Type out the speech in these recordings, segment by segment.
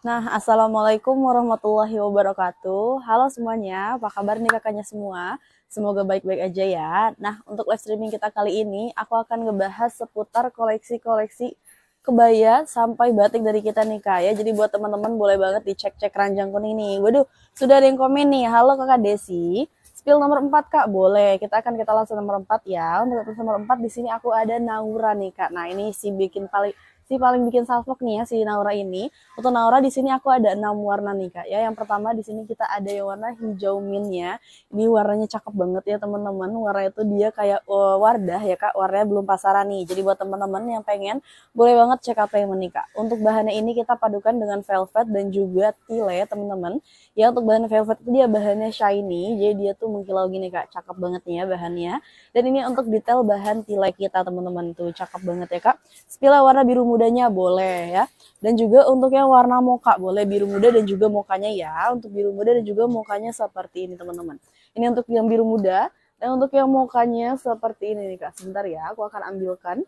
Nah, Assalamualaikum warahmatullahi wabarakatuh. Halo semuanya, apa kabar nih kakaknya semua? Semoga baik-baik aja ya. Nah, untuk live streaming kita kali ini, aku akan ngebahas seputar koleksi-koleksi kebaya sampai batik dari kita nih kak ya. Jadi buat teman-teman boleh banget dicek-cek ranjang kuning ini. Waduh, sudah ada yang komen nih. Halo kakak Desi. Spill nomor 4 kak, boleh. Kita akan kita langsung nomor 4 ya. Untuk nomor 4 di sini aku ada Naura nih kak. Nah, ini si bikin paling si paling bikin salfok nih ya si Naura ini. Untuk Naura di sini aku ada enam warna nih kak ya. Yang pertama di sini kita ada yang warna hijau ya. Ini warnanya cakep banget ya teman-teman. Warna itu dia kayak uh, wardah ya kak. Warnanya belum pasaran nih. Jadi buat teman-teman yang pengen boleh banget cek apa yang menikah. Untuk bahannya ini kita padukan dengan velvet dan juga tile ya teman-teman. Ya untuk bahan velvet itu dia bahannya shiny. Jadi dia tuh mengkilau gini kak. Cakep banget nih ya bahannya. Dan ini untuk detail bahan tile kita teman-teman tuh cakep banget ya kak. Sepilah warna biru muda mudanya boleh ya. Dan juga untuk yang warna moka boleh biru muda dan juga mukanya ya. Untuk biru muda dan juga mukanya seperti ini teman-teman. Ini untuk yang biru muda dan untuk yang mukanya seperti ini nih Kak. Sebentar ya, aku akan ambilkan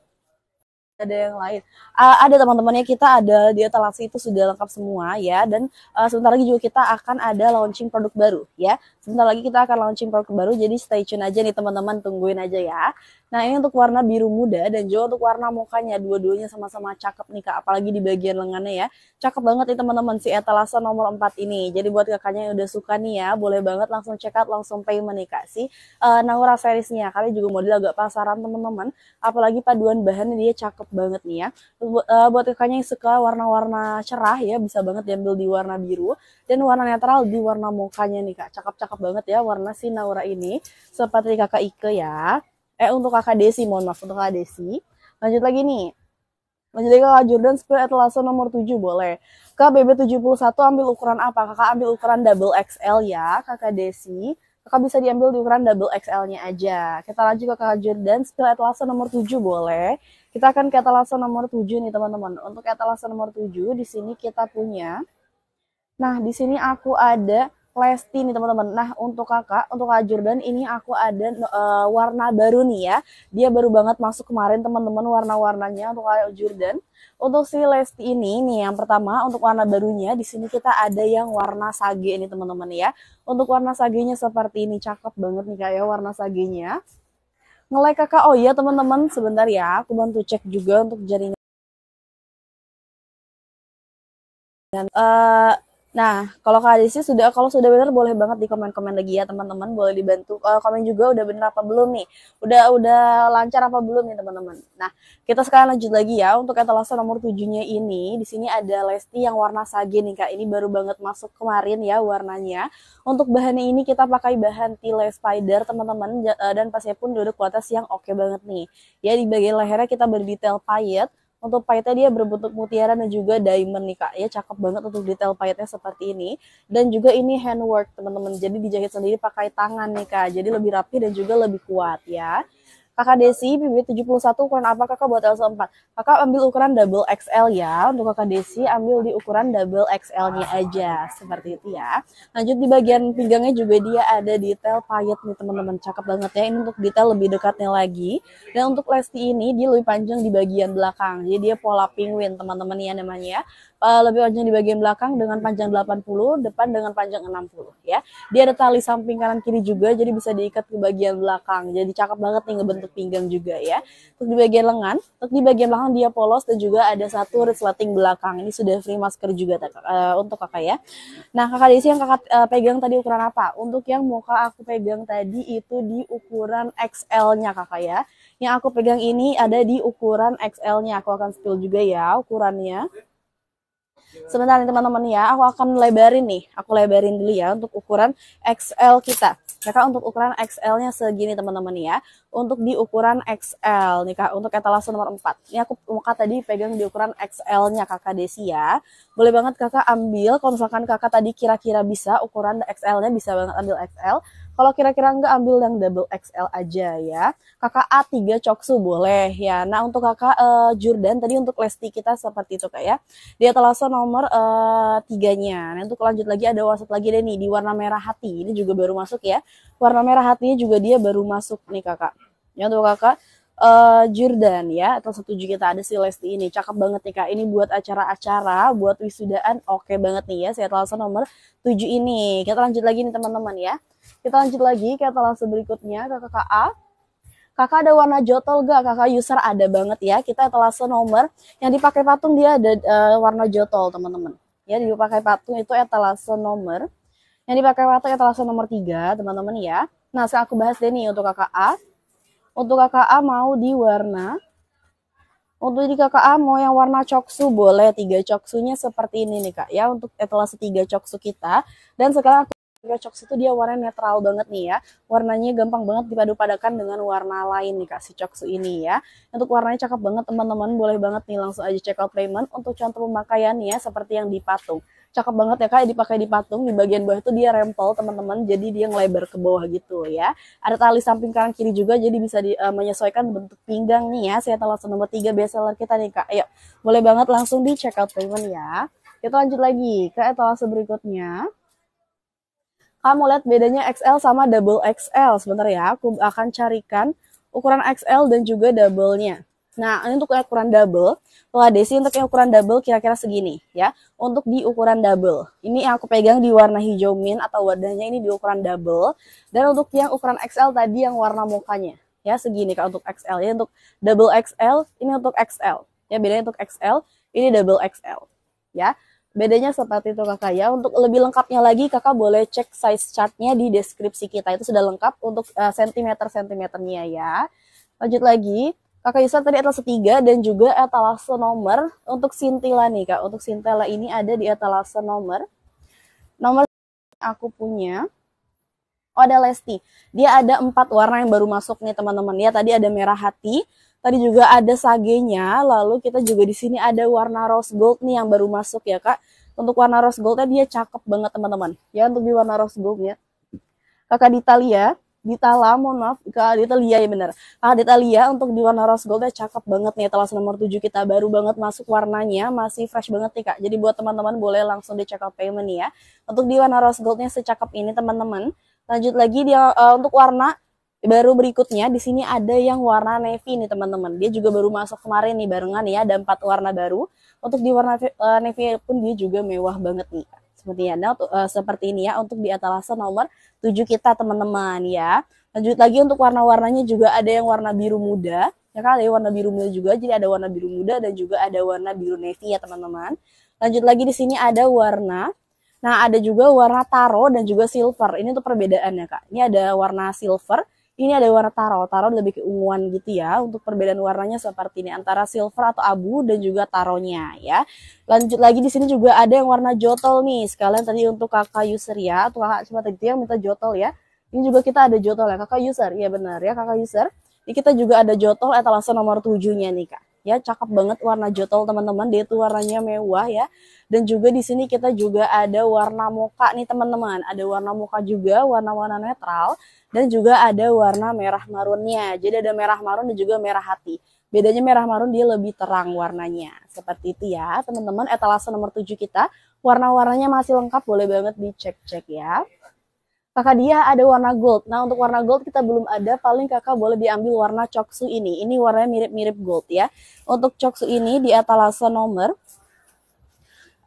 ada yang lain. Uh, ada teman-temannya kita ada dia Talasi itu sudah lengkap semua ya dan uh, sebentar lagi juga kita akan ada launching produk baru ya. Sebentar lagi kita akan launching produk baru jadi stay tune aja nih teman-teman tungguin aja ya. Nah, ini untuk warna biru muda dan juga untuk warna mukanya dua-duanya sama-sama cakep nih Kak, apalagi di bagian lengannya ya. Cakep banget nih teman-teman si etalase nomor 4 ini. Jadi buat kakaknya yang udah suka nih ya, boleh banget langsung check out, langsung payment nih Kak si uh, eh, Naura seriesnya. kali juga model agak pasaran teman-teman, apalagi paduan bahannya dia cakep banget nih ya. Eh, buat kakaknya yang suka warna-warna cerah ya, bisa banget diambil di warna biru. Dan warna netral di warna mukanya nih kak. Cakep-cakep banget ya warna si Naura ini. Seperti kakak Ike ya. Eh untuk kakak Desi, mohon maaf untuk kakak Desi. Lanjut lagi nih. Lanjut lagi kakak Jordan Spirit Atlaso nomor 7 boleh. Kak BB71 ambil ukuran apa? Kakak ambil ukuran double XL ya, kakak Desi kakak bisa diambil di ukuran double XL-nya aja. Kita lanjut ke kakak Jordan, spill atlasan nomor 7 boleh. Kita akan ke etalase nomor 7 nih teman-teman. Untuk etalase nomor 7 di sini kita punya Nah, di sini aku ada Lesti nih teman-teman. Nah, untuk Kakak, untuk Kak Jordan ini aku ada uh, warna baru nih ya. Dia baru banget masuk kemarin teman-teman warna-warnanya untuk Kak Jordan. Untuk si Lesti ini nih yang pertama untuk warna barunya di sini kita ada yang warna sage ini teman-teman ya. Untuk warna sagenya seperti ini cakep banget nih kayak ya, warna sagenya nge-like kakak. Oh iya teman-teman, sebentar ya. Aku bantu cek juga untuk jaringan. Dan, uh, eh, Nah, kalau Kak Adisi sudah kalau sudah benar boleh banget di komen-komen lagi ya teman-teman, boleh dibantu uh, komen juga udah benar apa belum nih. Udah udah lancar apa belum nih teman-teman. Nah, kita sekarang lanjut lagi ya untuk etalase nomor tujuhnya ini. Di sini ada Lesti yang warna sage nih Kak. Ini baru banget masuk kemarin ya warnanya. Untuk bahannya ini kita pakai bahan tile spider teman-teman eh, dan pasnya pun duduk kualitas yang oke okay banget nih. Ya di bagian lehernya kita berdetail payet untuk pahitnya dia berbentuk mutiara dan juga diamond nih kak. Ya cakep banget untuk detail pahitnya seperti ini. Dan juga ini handwork teman-teman. Jadi dijahit sendiri pakai tangan nih kak. Jadi lebih rapi dan juga lebih kuat ya. Kakak Desi BB 71 ukuran apa kakak buat L4? Kakak ambil ukuran double XL ya. Untuk kakak Desi ambil di ukuran double XL-nya aja. Seperti itu ya. Lanjut di bagian pinggangnya juga dia ada detail payet nih teman-teman. Cakep banget ya. Ini untuk detail lebih dekatnya lagi. Dan untuk Lesti ini dia lebih panjang di bagian belakang. Jadi dia pola penguin teman-teman ya namanya ya uh, lebih panjang di bagian belakang dengan panjang 80, depan dengan panjang 60 ya. Dia ada tali samping kanan kiri juga jadi bisa diikat ke bagian belakang. Jadi cakep banget nih ngebentuk pinggang juga ya. Untuk di bagian lengan, untuk di bagian belakang dia polos dan juga ada satu resleting belakang. Ini sudah free masker juga uh, untuk kakak ya. Nah, kakak sini yang kakak uh, pegang tadi ukuran apa? Untuk yang muka aku pegang tadi itu di ukuran XL-nya kakak ya. Yang aku pegang ini ada di ukuran XL-nya. Aku akan spill juga ya ukurannya. Sebentar nih teman-teman ya, aku akan lebarin nih. Aku lebarin dulu ya untuk ukuran XL kita. Ya kak, untuk ukuran XL-nya segini teman-teman ya. Untuk di ukuran XL nih kak, untuk etalase nomor 4. Ini aku muka tadi pegang di ukuran XL-nya kakak Desi ya. Boleh banget kakak ambil, kalau misalkan kakak tadi kira-kira bisa, ukuran XL-nya bisa banget ambil XL kalau kira-kira nggak ambil yang double XL aja ya. Kakak A3 Coksu boleh ya. Nah, untuk kakak uh, Jordan tadi untuk Lesti kita seperti itu kayak ya. Dia telah nomor uh, tiganya. Nah, untuk lanjut lagi ada WhatsApp lagi deh nih di warna merah hati. Ini juga baru masuk ya. Warna merah hatinya juga dia baru masuk nih kakak. Ya untuk kakak uh, Jordan ya atau setuju kita ada si Lesti ini cakep banget nih kak ini buat acara-acara buat wisudaan oke okay banget nih ya saya telah nomor 7 ini kita lanjut lagi nih teman-teman ya kita lanjut lagi kita telah berikutnya ke kakak A Kakak ada warna jotol gak? Kakak user ada banget ya. Kita etalase nomor yang dipakai patung dia ada uh, warna jotol teman-teman. Ya dipakai patung itu etalase nomor yang dipakai patung etalase nomor tiga teman-teman ya. Nah sekarang aku bahas deh nih untuk kakak A untuk KKA mau di warna untuk di KKA mau yang warna coksu boleh tiga coksunya seperti ini nih kak ya untuk etalase tiga coksu kita dan sekarang aku tiga coksu itu dia warna netral banget nih ya warnanya gampang banget dipadu padakan dengan warna lain nih kak si coksu ini ya untuk warnanya cakep banget teman-teman boleh banget nih langsung aja check out payment untuk contoh pemakaiannya seperti yang dipatung cakep banget ya kak dipakai di patung di bagian bawah itu dia rempel teman-teman jadi dia ngelebar ke bawah gitu ya ada tali samping kanan kiri juga jadi bisa di, uh, menyesuaikan bentuk pinggang nih ya saya telah nomor 3 bestseller kita nih kak ayo boleh banget langsung di check out payment ya kita lanjut lagi ke etalase berikutnya kamu lihat bedanya XL sama double XL sebentar ya aku akan carikan ukuran XL dan juga double-nya Nah, ini untuk ukuran double, desi untuk yang ukuran double kira-kira segini ya. Untuk di ukuran double, ini yang aku pegang di warna hijau mint atau wadahnya ini di ukuran double. Dan untuk yang ukuran XL tadi yang warna mukanya ya segini kalau untuk XL. Ya untuk double XL, ini untuk XL. Ya bedanya untuk XL, ini double XL ya. Bedanya seperti itu kakak ya. Untuk lebih lengkapnya lagi kakak boleh cek size chartnya di deskripsi kita itu sudah lengkap untuk uh, eh, sentimeter sentimeternya ya. Lanjut lagi, Kakak Yusuf tadi etalase tiga dan juga etalase nomor untuk Sintila nih Kak. Untuk Sintila ini ada di etalase nomor. Nomor aku punya. Oh ada Lesti. Dia ada empat warna yang baru masuk nih teman-teman. Ya tadi ada merah hati. Tadi juga ada sagenya. Lalu kita juga di sini ada warna rose gold nih yang baru masuk ya Kak. Untuk warna rose goldnya dia cakep banget teman-teman. Ya untuk di warna rose goldnya. Kakak Ditalia. Ditala, mohon maaf, Kak Adita Lia ya bener. Kak Adita Lia untuk di warna rose goldnya cakep banget nih, telas nomor 7 kita baru banget masuk warnanya, masih fresh banget nih Kak. Jadi buat teman-teman boleh langsung di check payment nih ya. Untuk di warna rose goldnya secakep ini teman-teman. Lanjut lagi dia uh, untuk warna baru berikutnya di sini ada yang warna navy nih teman-teman. Dia juga baru masuk kemarin nih barengan ya ada empat warna baru. Untuk di warna uh, navy pun dia juga mewah banget nih seperti uh, seperti ini ya untuk di etalase nomor 7 kita teman-teman ya. Lanjut lagi untuk warna-warnanya juga ada yang warna biru muda. Ya kan ada warna biru muda juga, jadi ada warna biru muda dan juga ada warna biru navy ya teman-teman. Lanjut lagi di sini ada warna Nah, ada juga warna taro dan juga silver. Ini untuk perbedaannya, Kak. Ini ada warna silver ini ada warna taro, taro lebih keunguan gitu ya. Untuk perbedaan warnanya seperti ini antara silver atau abu dan juga taronya ya. Lanjut lagi di sini juga ada yang warna jotol nih. Sekalian tadi untuk kakak user ya, atau kakak cuma tadi yang minta jotol ya. Ini juga kita ada jotol ya, kakak user. ya benar ya kakak user. Ini kita juga ada jotol etalase nomor tujuhnya nih kak ya cakep banget warna jotol teman-teman dia itu warnanya mewah ya dan juga di sini kita juga ada warna muka nih teman-teman ada warna muka juga warna-warna netral dan juga ada warna merah marunnya jadi ada merah marun dan juga merah hati bedanya merah marun dia lebih terang warnanya seperti itu ya teman-teman etalase nomor 7 kita warna-warnanya masih lengkap boleh banget dicek-cek ya Kakak dia ada warna gold. Nah, untuk warna gold kita belum ada, paling kakak boleh diambil warna coksu ini. Ini warnanya mirip-mirip gold ya. Untuk coksu ini di etalase nomor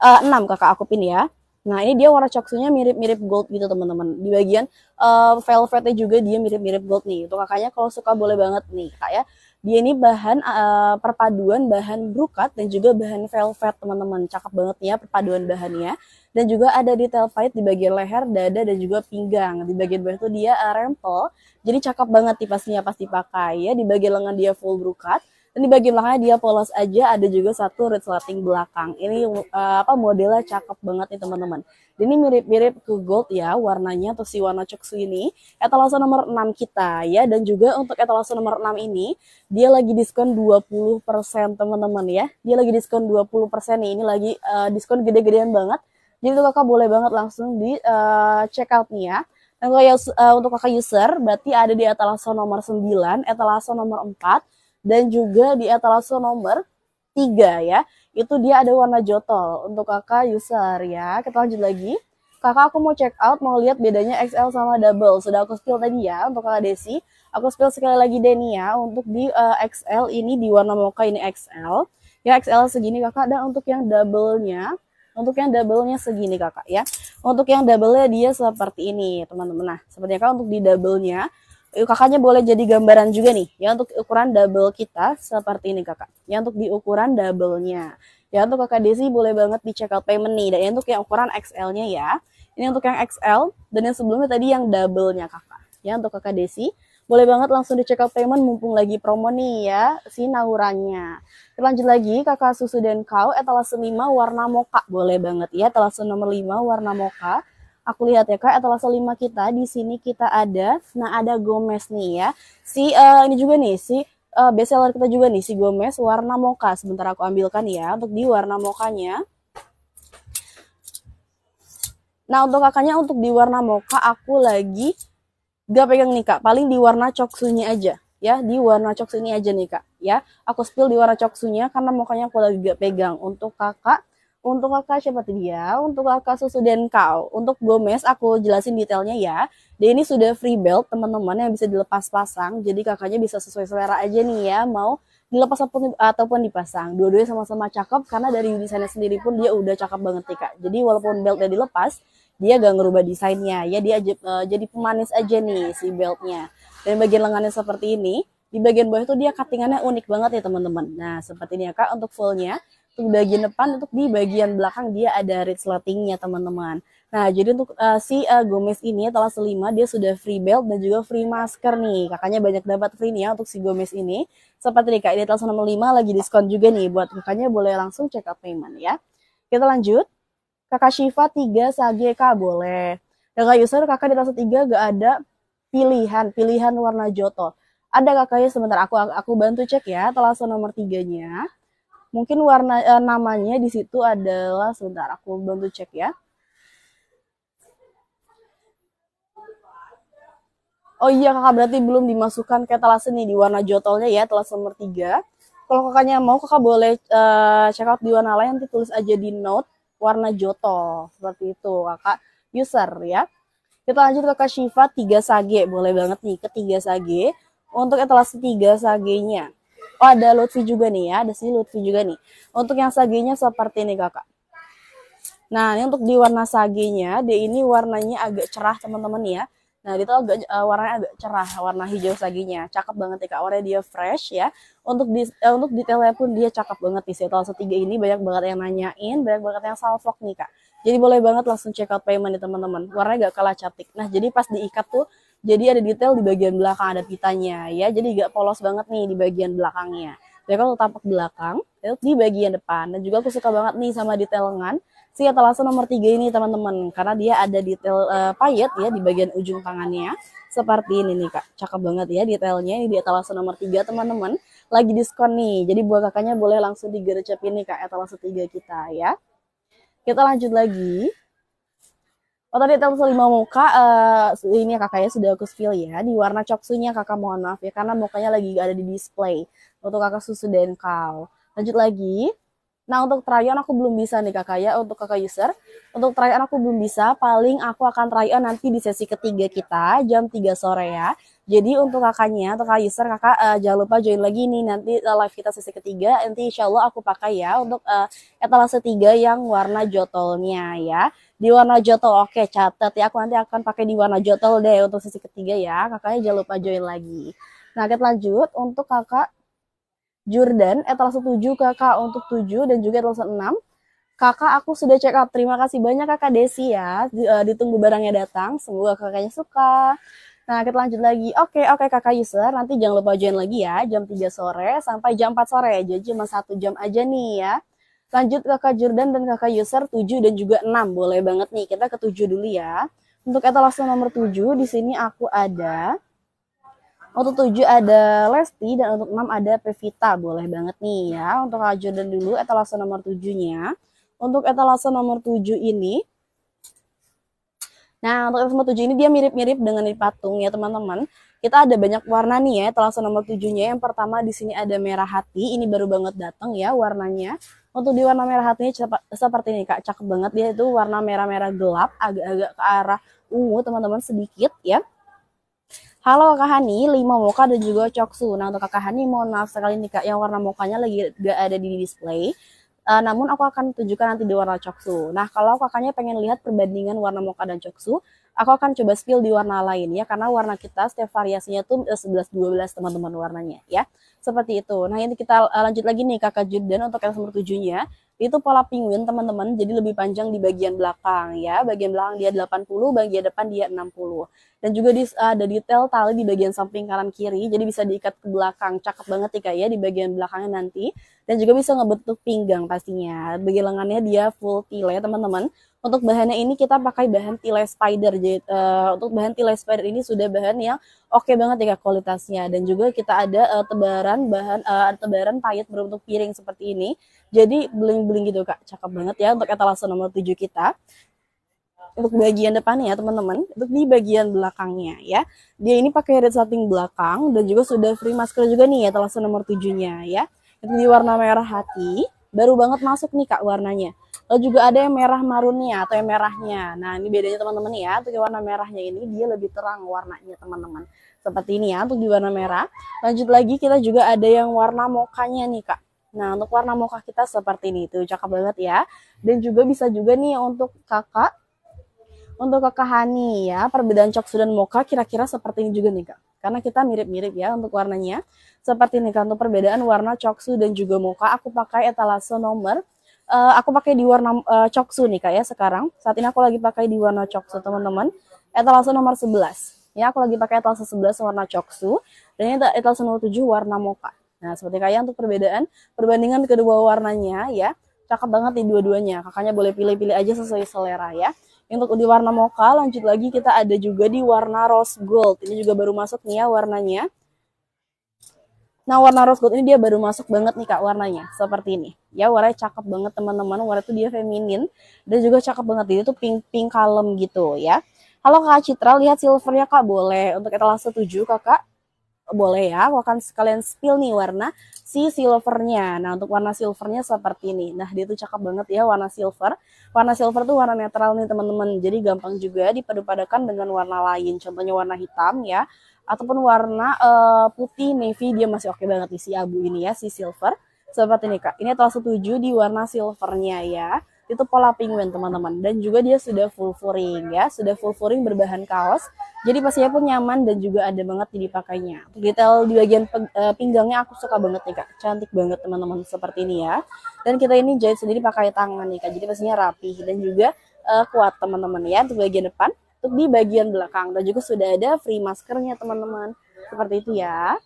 uh, eh, 6 kakak aku pin ya. Nah, ini dia warna coksunya mirip-mirip gold gitu, teman-teman. Di bagian uh, velvetnya juga dia mirip-mirip gold nih. Untuk kakaknya kalau suka boleh banget nih, kak ya. Dia ini bahan uh, perpaduan bahan brokat dan juga bahan velvet, teman-teman. Cakep banget ya perpaduan bahannya. Dan juga ada detail pahit di bagian leher, dada, dan juga pinggang. Di bagian bawah itu dia uh, rempel. Jadi cakep banget nih pastinya pasti pakai ya. Di bagian lengan dia full brokat di bagian belakangnya dia polos aja, ada juga satu red slating belakang. Ini uh, apa modelnya cakep banget nih teman-teman. Ini mirip-mirip ke gold ya warnanya atau si warna coksu ini. Etalase nomor 6 kita ya dan juga untuk etalase nomor 6 ini dia lagi diskon 20% teman-teman ya. Dia lagi diskon 20% nih. Ini lagi uh, diskon gede-gedean banget. Jadi tuh kakak boleh banget langsung di uh, check out nih ya. Dan kalau uh, untuk kakak user berarti ada di etalase nomor 9, etalase nomor 4, dan juga di etalase nomor 3 ya. Itu dia ada warna jotol untuk kakak user ya. Kita lanjut lagi. Kakak aku mau check out, mau lihat bedanya XL sama double. Sudah aku spill tadi ya untuk kakak Desi. Aku spill sekali lagi Deni ya untuk di uh, eh, XL ini di warna mocha ini XL. Ya XL segini kakak dan untuk yang double-nya untuk yang double-nya segini kakak ya. Untuk yang double-nya dia seperti ini teman-teman. Nah, sepertinya kakak untuk di double-nya Eh, kakaknya boleh jadi gambaran juga nih ya untuk ukuran double kita seperti ini kakak ya untuk di ukuran double-nya ya untuk kakak Desi boleh banget di check out payment nih dan ya, untuk yang ukuran XL-nya ya ini untuk yang XL dan yang sebelumnya tadi yang double-nya kakak ya untuk kakak Desi boleh banget langsung di check out payment mumpung lagi promo nih ya si naurannya Terlanjut lanjut lagi kakak susu dan kau etalase eh, 5 warna moka boleh banget ya etalase nomor 5 warna moka Aku lihat ya Kak, atau lima kita di sini kita ada, nah ada Gomez nih ya. Si uh, ini juga nih, si uh, eh, bestseller kita juga nih, si Gomez warna moka. Sebentar aku ambilkan ya, untuk di warna mokanya. Nah untuk kakaknya untuk di warna moka aku lagi gak pegang nih kak, paling di warna coksunya aja ya di warna coksu ini aja nih kak ya aku spill di warna coksunya karena mukanya aku lagi gak pegang untuk kakak untuk kakak siapa tadi ya? Untuk kakak susu dan kau. Untuk Gomez aku jelasin detailnya ya. Dia ini sudah free belt teman-teman yang bisa dilepas pasang. Jadi kakaknya bisa sesuai selera aja nih ya. Mau dilepas ataupun dipasang. Dua-duanya sama-sama cakep karena dari desainnya sendiri pun dia udah cakep banget nih kak. Jadi walaupun beltnya dilepas, dia gak ngerubah desainnya. Ya dia uh, jadi pemanis aja nih si beltnya. Dan bagian lengannya seperti ini. Di bagian bawah itu dia cuttingannya unik banget ya teman-teman. Nah seperti ini ya kak untuk fullnya di bagian depan untuk di bagian belakang dia ada red slottingnya teman-teman. Nah, jadi untuk uh, si uh, Gomez ini telah selima dia sudah free belt dan juga free masker nih. Kakaknya banyak dapat free nih ya untuk si Gomez ini. Seperti ini Kak, ini telah nomor lima lagi diskon juga nih buat kakaknya boleh langsung check out payment ya. Kita lanjut. Kakak Shiva 3 Sage Kak boleh. Kakak user kakak di kelas 3 gak ada pilihan, pilihan warna joto. Ada kakaknya sebentar aku aku bantu cek ya, telah nomor tiganya. nya Mungkin warna eh, namanya di situ adalah sebentar aku bantu cek ya. Oh iya kakak berarti belum dimasukkan ke etalase nih di warna jotolnya ya, telas nomor 3. Kalau kakaknya mau kakak boleh uh, check out di warna lain, nanti tulis aja di note warna jotol. Seperti itu kakak user ya. Kita lanjut ke kak Shiva 3 sage, boleh banget nih ke 3 sage. Untuk etalase 3 sagenya. Oh ada Lutfi juga nih ya, ada sini Lutfi juga nih. Untuk yang saginya seperti ini kakak. Nah ini untuk di warna saginya, dia ini warnanya agak cerah teman-teman ya. Nah itu agak uh, warnanya agak cerah, warna hijau saginya. Cakep banget ya kak, warnanya dia fresh ya. Untuk di, uh, untuk detailnya pun dia cakep banget di setel setiga ini banyak banget yang nanyain, banyak banget yang salvok nih kak. Jadi boleh banget langsung check out payment nih teman-teman. Warnanya gak kalah cantik. Nah jadi pas diikat tuh jadi ada detail di bagian belakang ada pitanya ya jadi gak polos banget nih di bagian belakangnya jadi kalau tampak belakang itu di bagian depan dan juga aku suka banget nih sama detail lengan si etalase nomor 3 ini teman-teman karena dia ada detail uh, payet ya di bagian ujung tangannya seperti ini nih kak cakep banget ya detailnya ini di etalase nomor 3 teman-teman lagi diskon nih jadi buat kakaknya boleh langsung digerecep ini kak etalase 3 kita ya kita lanjut lagi Oh tadi Tamsu lima muka uh, ini ya, kakaknya sudah aku spill ya di warna coksunya kakak mohon maaf ya karena mukanya lagi ada di display untuk kakak susu dan kau. Lanjut lagi. Nah untuk on aku belum bisa nih kakak ya untuk kakak user. Untuk on aku belum bisa, paling aku akan on nanti di sesi ketiga kita jam 3 sore ya. Jadi untuk kakaknya, untuk kakak user, kakak uh, jangan lupa join lagi nih nanti eh, live kita sesi ketiga. Nanti insya Allah aku pakai ya untuk uh, etalase tiga yang warna jotolnya ya di warna jotol oke catat ya aku nanti akan pakai di warna jotol deh untuk sisi ketiga ya kakaknya jangan lupa join lagi nah kita lanjut untuk kakak Jordan Eh etalase tujuh, kakak untuk tujuh dan juga etalase enam. Kakak aku sudah check up. Terima kasih banyak Kakak Desi ya. di, eh, Ditunggu barangnya datang. Semoga kakaknya suka. Nah, kita lanjut lagi. Oke, oke Kakak user, nanti jangan lupa join lagi ya jam 3 sore sampai jam 4 sore. Jadi cuma satu jam aja nih ya. Lanjut kakak Jordan dan kakak Yusar 7 dan juga 6. Boleh banget nih, kita ke 7 dulu ya. Untuk etalase nomor 7, di sini aku ada untuk 7 ada Lesti dan untuk 6 ada Pevita. Boleh banget nih ya. Untuk kakak Jordan dulu etalase nomor 7-nya. Untuk etalase nomor 7 ini Nah, untuk etalase nomor 7 ini dia mirip-mirip dengan di patung ya, teman-teman. Kita ada banyak warna nih ya, etalase nomor 7-nya. Yang pertama di sini ada merah hati, ini baru banget datang ya warnanya. Untuk di warna merah hatinya seperti ini Kak, cakep banget dia itu warna merah-merah gelap agak-agak ke arah ungu teman-teman sedikit ya. Halo Kak Hani, lima Moka dan juga Coksu. Nah untuk Kak Hani mohon maaf sekali nih Kak yang warna mokanya lagi gak ada di display. Uh, namun aku akan tunjukkan nanti di warna coksu. Nah, kalau kakaknya pengen lihat perbandingan warna moka dan coksu, aku akan coba spill di warna lain ya, karena warna kita setiap variasinya tuh 11-12 eh, teman-teman warnanya ya. Seperti itu. Nah, ini kita eh, lanjut lagi nih kakak Jordan untuk yang nomor tujuhnya Itu pola penguin teman-teman, jadi lebih panjang di bagian belakang ya. Bagian belakang dia 80, bagian depan dia 60 dan juga di, eh, ada detail tali di bagian samping kanan kiri jadi bisa diikat ke belakang cakep banget ya kak ya di bagian belakangnya nanti dan juga bisa ngebentuk pinggang pastinya bagi lengannya dia full tile ya teman-teman untuk bahannya ini kita pakai bahan tile spider jadi uh, untuk bahan tile spider ini sudah bahan yang oke okay banget ya kak, kualitasnya dan juga kita ada uh, tebaran bahan uh, tebaran payet berbentuk piring seperti ini jadi bling-bling gitu kak cakep banget ya untuk etalase nomor 7 kita untuk bagian depannya ya teman-teman untuk di bagian belakangnya ya dia ini pakai red setting belakang dan juga sudah free masker juga nih ya telasan nomor tujuhnya ya itu di warna merah hati baru banget masuk nih kak warnanya lalu juga ada yang merah marunnya atau yang merahnya nah ini bedanya teman-teman ya untuk warna merahnya ini dia lebih terang warnanya teman-teman seperti ini ya untuk di warna merah lanjut lagi kita juga ada yang warna mokanya nih kak Nah, untuk warna muka kita seperti ini tuh, cakep banget ya. Dan juga bisa juga nih untuk kakak untuk Kak Hani ya, perbedaan coksu dan moka kira-kira seperti ini juga nih Kak. Karena kita mirip-mirip ya untuk warnanya. Seperti ini Kak, untuk perbedaan warna coksu dan juga moka aku pakai etalase nomor uh, aku pakai di warna uh, coksu nih Kak ya sekarang. Saat ini aku lagi pakai di warna coksu teman-teman. Etalase nomor 11. Ya, aku lagi pakai etalase 11 warna coksu dan ini etalase nomor 7 warna moka. Nah, seperti kayak ya, untuk perbedaan perbandingan kedua warnanya ya. Cakep banget di dua-duanya. Kakaknya boleh pilih-pilih aja sesuai selera ya. Untuk di warna mocha lanjut lagi kita ada juga di warna rose gold. Ini juga baru masuk nih ya warnanya. Nah warna rose gold ini dia baru masuk banget nih kak warnanya seperti ini. Ya warnanya cakep banget teman-teman. Warna itu dia feminin dan juga cakep banget. ini tuh pink pink kalem gitu ya. Halo kak Citra lihat silvernya kak boleh untuk etalase 7 kakak boleh ya, aku akan sekalian spill nih warna si silvernya. Nah, untuk warna silvernya seperti ini. Nah, dia tuh cakep banget ya warna silver. Warna silver tuh warna netral nih teman-teman. Jadi gampang juga dipadupadakan dengan warna lain. Contohnya warna hitam ya, ataupun warna uh, putih navy dia masih oke okay banget nih si abu ini ya, si silver. Seperti ini Kak. Ini telah setuju di warna silvernya ya itu pola penguin teman-teman dan juga dia sudah full furing ya sudah full furing berbahan kaos jadi pastinya pun nyaman dan juga ada banget di dipakainya detail di bagian eh, pinggangnya aku suka banget nih kak cantik banget teman-teman seperti ini ya dan kita ini jahit sendiri pakai tangan nih kak jadi pastinya rapi dan juga uh, kuat teman-teman ya untuk bagian depan untuk di bagian belakang dan juga sudah ada free maskernya teman-teman seperti itu ya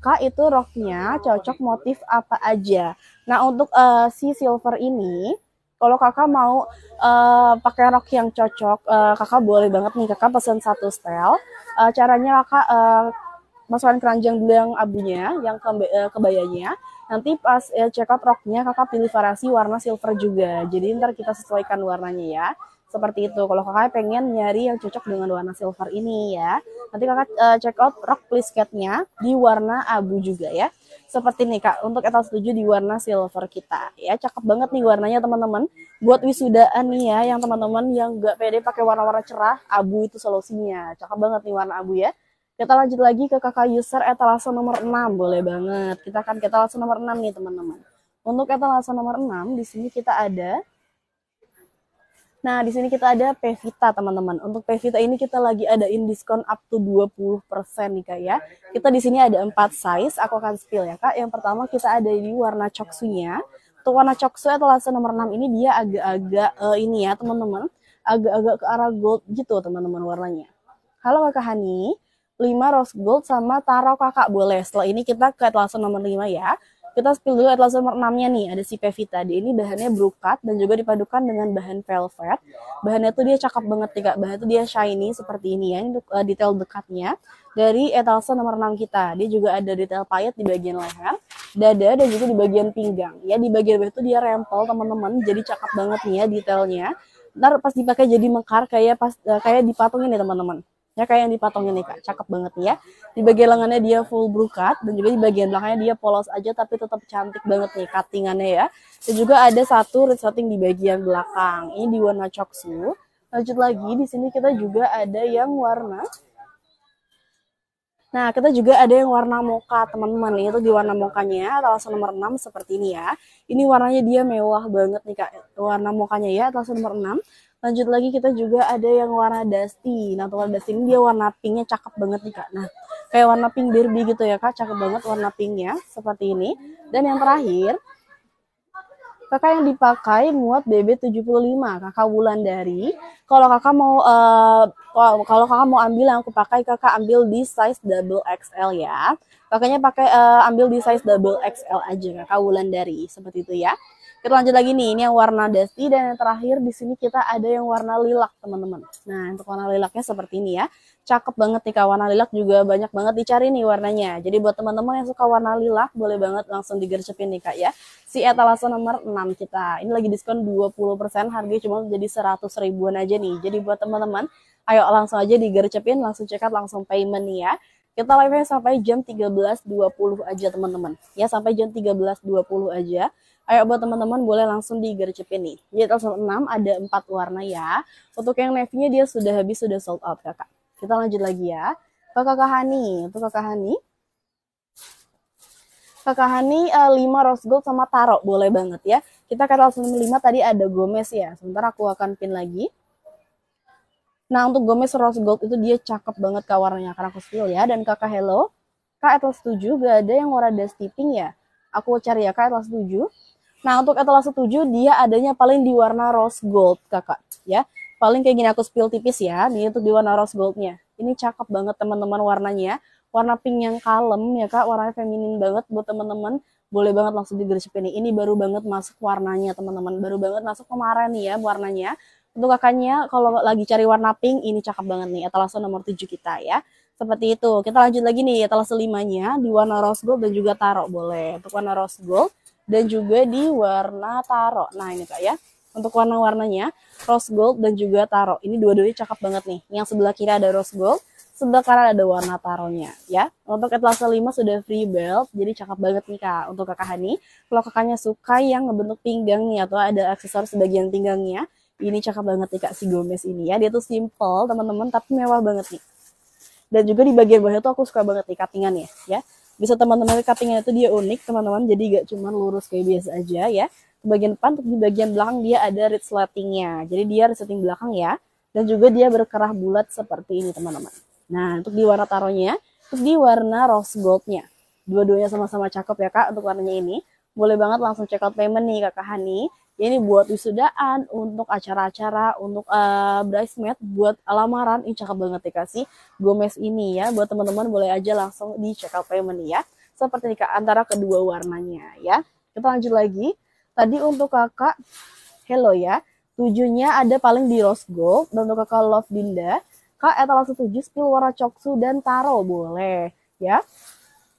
maka itu roknya cocok motif apa aja. Nah untuk uh, si silver ini, kalau kakak mau uh, pakai rok yang cocok, uh, kakak boleh banget nih kakak pesen satu style. Uh, caranya kakak uh, masukkan keranjang dulu yang abunya, yang uh, kebayanya. Nanti pas uh, check out roknya kakak pilih variasi warna silver juga. Jadi ntar kita sesuaikan warnanya ya. Seperti itu. Kalau kakak pengen nyari yang cocok dengan warna silver ini ya. Nanti kakak uh, check out rock plisketnya di warna abu juga ya. Seperti ini kak, untuk etal setuju di warna silver kita ya. Cakep banget nih warnanya teman-teman. Buat wisudaan nih ya, yang teman-teman yang gak pede pakai warna-warna cerah, abu itu solusinya. Cakep banget nih warna abu ya. Kita lanjut lagi ke kakak user etalase nomor 6, boleh banget. Kita akan ke etalase nomor 6 nih teman-teman. Untuk etalase nomor 6, di sini kita ada Nah, di sini kita ada Pevita, teman-teman. Untuk Pevita ini kita lagi adain diskon up to 20% nih, Kak ya. Kita di sini ada 4 size, aku akan spill ya, Kak. Yang pertama kita ada di warna coksunya. Untuk warna coksu atau lase nomor 6 ini dia agak-agak uh, ini ya, teman-teman. Agak-agak ke arah gold gitu, teman-teman, warnanya. Halo Kakak Hani, 5 rose gold sama taro Kakak boleh. Setelah ini kita ke etalase nomor 5 ya. Kita spill dulu atlas nomor 6-nya nih, ada si Pevita. Dia ini bahannya brokat dan juga dipadukan dengan bahan velvet. Bahannya tuh dia cakep banget nih Kak. Bahannya tuh dia shiny seperti ini ya, untuk eh, detail dekatnya. Dari etalase nomor 6 kita, dia juga ada detail payet di bagian leher, dada dan juga di bagian pinggang. Ya di bagian bawah itu dia rempel teman-teman, jadi cakep banget nih ya detailnya. Ntar pas dipakai jadi mekar kayak pas eh, kayak dipatungin ya teman-teman. Ya kayak yang dipatongin nih Kak, cakep banget nih ya. Di bagian lengannya dia full brokat dan juga di bagian belakangnya dia polos aja tapi tetap cantik banget nih cuttingannya ya. Dan juga ada satu resleting di bagian belakang. Ini di warna coksu. Lanjut lagi di sini kita juga ada yang warna Nah, kita juga ada yang warna moka, teman-teman. Itu di warna mokanya, atlasan nomor 6 seperti ini ya. Ini warnanya dia mewah banget nih, Kak. Warna mokanya ya, atlasan nomor 6 lanjut lagi kita juga ada yang warna dusty nah warna dusty ini dia warna pinknya cakep banget nih kak nah kayak warna pink Barbie gitu ya kak cakep banget warna pinknya seperti ini dan yang terakhir kakak yang dipakai muat BB75 kakak bulan dari kalau kakak mau uh, kalau kakak mau ambil yang aku pakai kakak ambil di size double XL ya kakaknya pakai uh, ambil di size double XL aja kakak bulan dari seperti itu ya kita lanjut lagi nih, ini yang warna dusty dan yang terakhir di sini kita ada yang warna lilak, teman-teman. Nah, untuk warna lilaknya seperti ini ya. Cakep banget nih Kak, warna lilak juga banyak banget dicari nih warnanya. Jadi buat teman-teman yang suka warna lilak, boleh banget langsung digercepin nih Kak ya. Si etalase nomor 6 kita. Ini lagi diskon 20%, harga cuma jadi 100 ribuan aja nih. Jadi buat teman-teman, ayo langsung aja digercepin, langsung cekat, langsung payment nih ya. Kita live-nya sampai jam 13.20 aja teman-teman. Ya, sampai jam 13.20 aja Ayo buat teman-teman boleh langsung digercepin nih. Di total 6 ada 4 warna ya. Untuk yang navy-nya dia sudah habis, sudah sold out kakak. Kita lanjut lagi ya. Ke kakak Hani. Untuk kakak Hani. Kakak Hani uh, eh, 5 rose gold sama taro. Boleh banget ya. Kita ke langsung 5 tadi ada Gomez ya. Sebentar aku akan pin lagi. Nah untuk Gomez Rose Gold itu dia cakep banget kak warnanya karena aku spill ya. Dan kakak Hello, kak Atlas 7 gak ada yang warna dust tipping ya. Aku cari ya kak Atlas 7. Nah, untuk etalase 7 dia adanya paling di warna rose gold, Kakak, ya. Paling kayak gini aku spill tipis ya, ini untuk di warna rose goldnya. Ini cakep banget teman-teman warnanya. Warna pink yang kalem ya, Kak, warnanya feminin banget buat teman-teman. Boleh banget langsung di digercep ini. Ini baru banget masuk warnanya, teman-teman. Baru banget masuk kemarin ya warnanya. Untuk kakaknya kalau lagi cari warna pink ini cakep banget nih etalase nomor 7 kita ya. Seperti itu. Kita lanjut lagi nih etalase 5-nya di warna rose gold dan juga taro boleh. Untuk warna rose gold dan juga di warna taro. Nah ini kak ya, untuk warna-warnanya rose gold dan juga taro. Ini dua-duanya cakep banget nih. Yang sebelah kiri ada rose gold, sebelah kanan ada warna taronya ya. Untuk etalase 5 sudah free belt, jadi cakep banget nih kak. Untuk kakak Hani, kalau kakaknya suka yang ngebentuk pinggangnya atau ada aksesoris bagian pinggangnya, ini cakep banget nih kak si Gomez ini ya. Dia tuh simple teman-teman tapi mewah banget nih. Dan juga di bagian bawah itu aku suka banget nih cuttingannya ya bisa teman-teman lihat cuttingnya itu dia unik teman-teman jadi gak cuma lurus kayak biasa aja ya di bagian depan di bagian belakang dia ada resletingnya jadi dia resleting belakang ya dan juga dia berkerah bulat seperti ini teman-teman nah untuk di warna taronya untuk di warna rose goldnya dua-duanya sama-sama cakep ya kak untuk warnanya ini boleh banget langsung check out payment nih kakak Hani ini buat wisudaan, untuk acara-acara, untuk uh, bridesmaid, buat lamaran, ini cakep banget ya kasih Gomez ini ya. Buat teman-teman boleh aja langsung di check out payment ya. Seperti ini, antara kedua warnanya ya. Kita lanjut lagi. Tadi untuk kakak Hello ya. Tujuhnya ada paling di Rose Gold dan untuk kakak Love Dinda. Kak etalase tujuh spill warna coksu dan taro boleh ya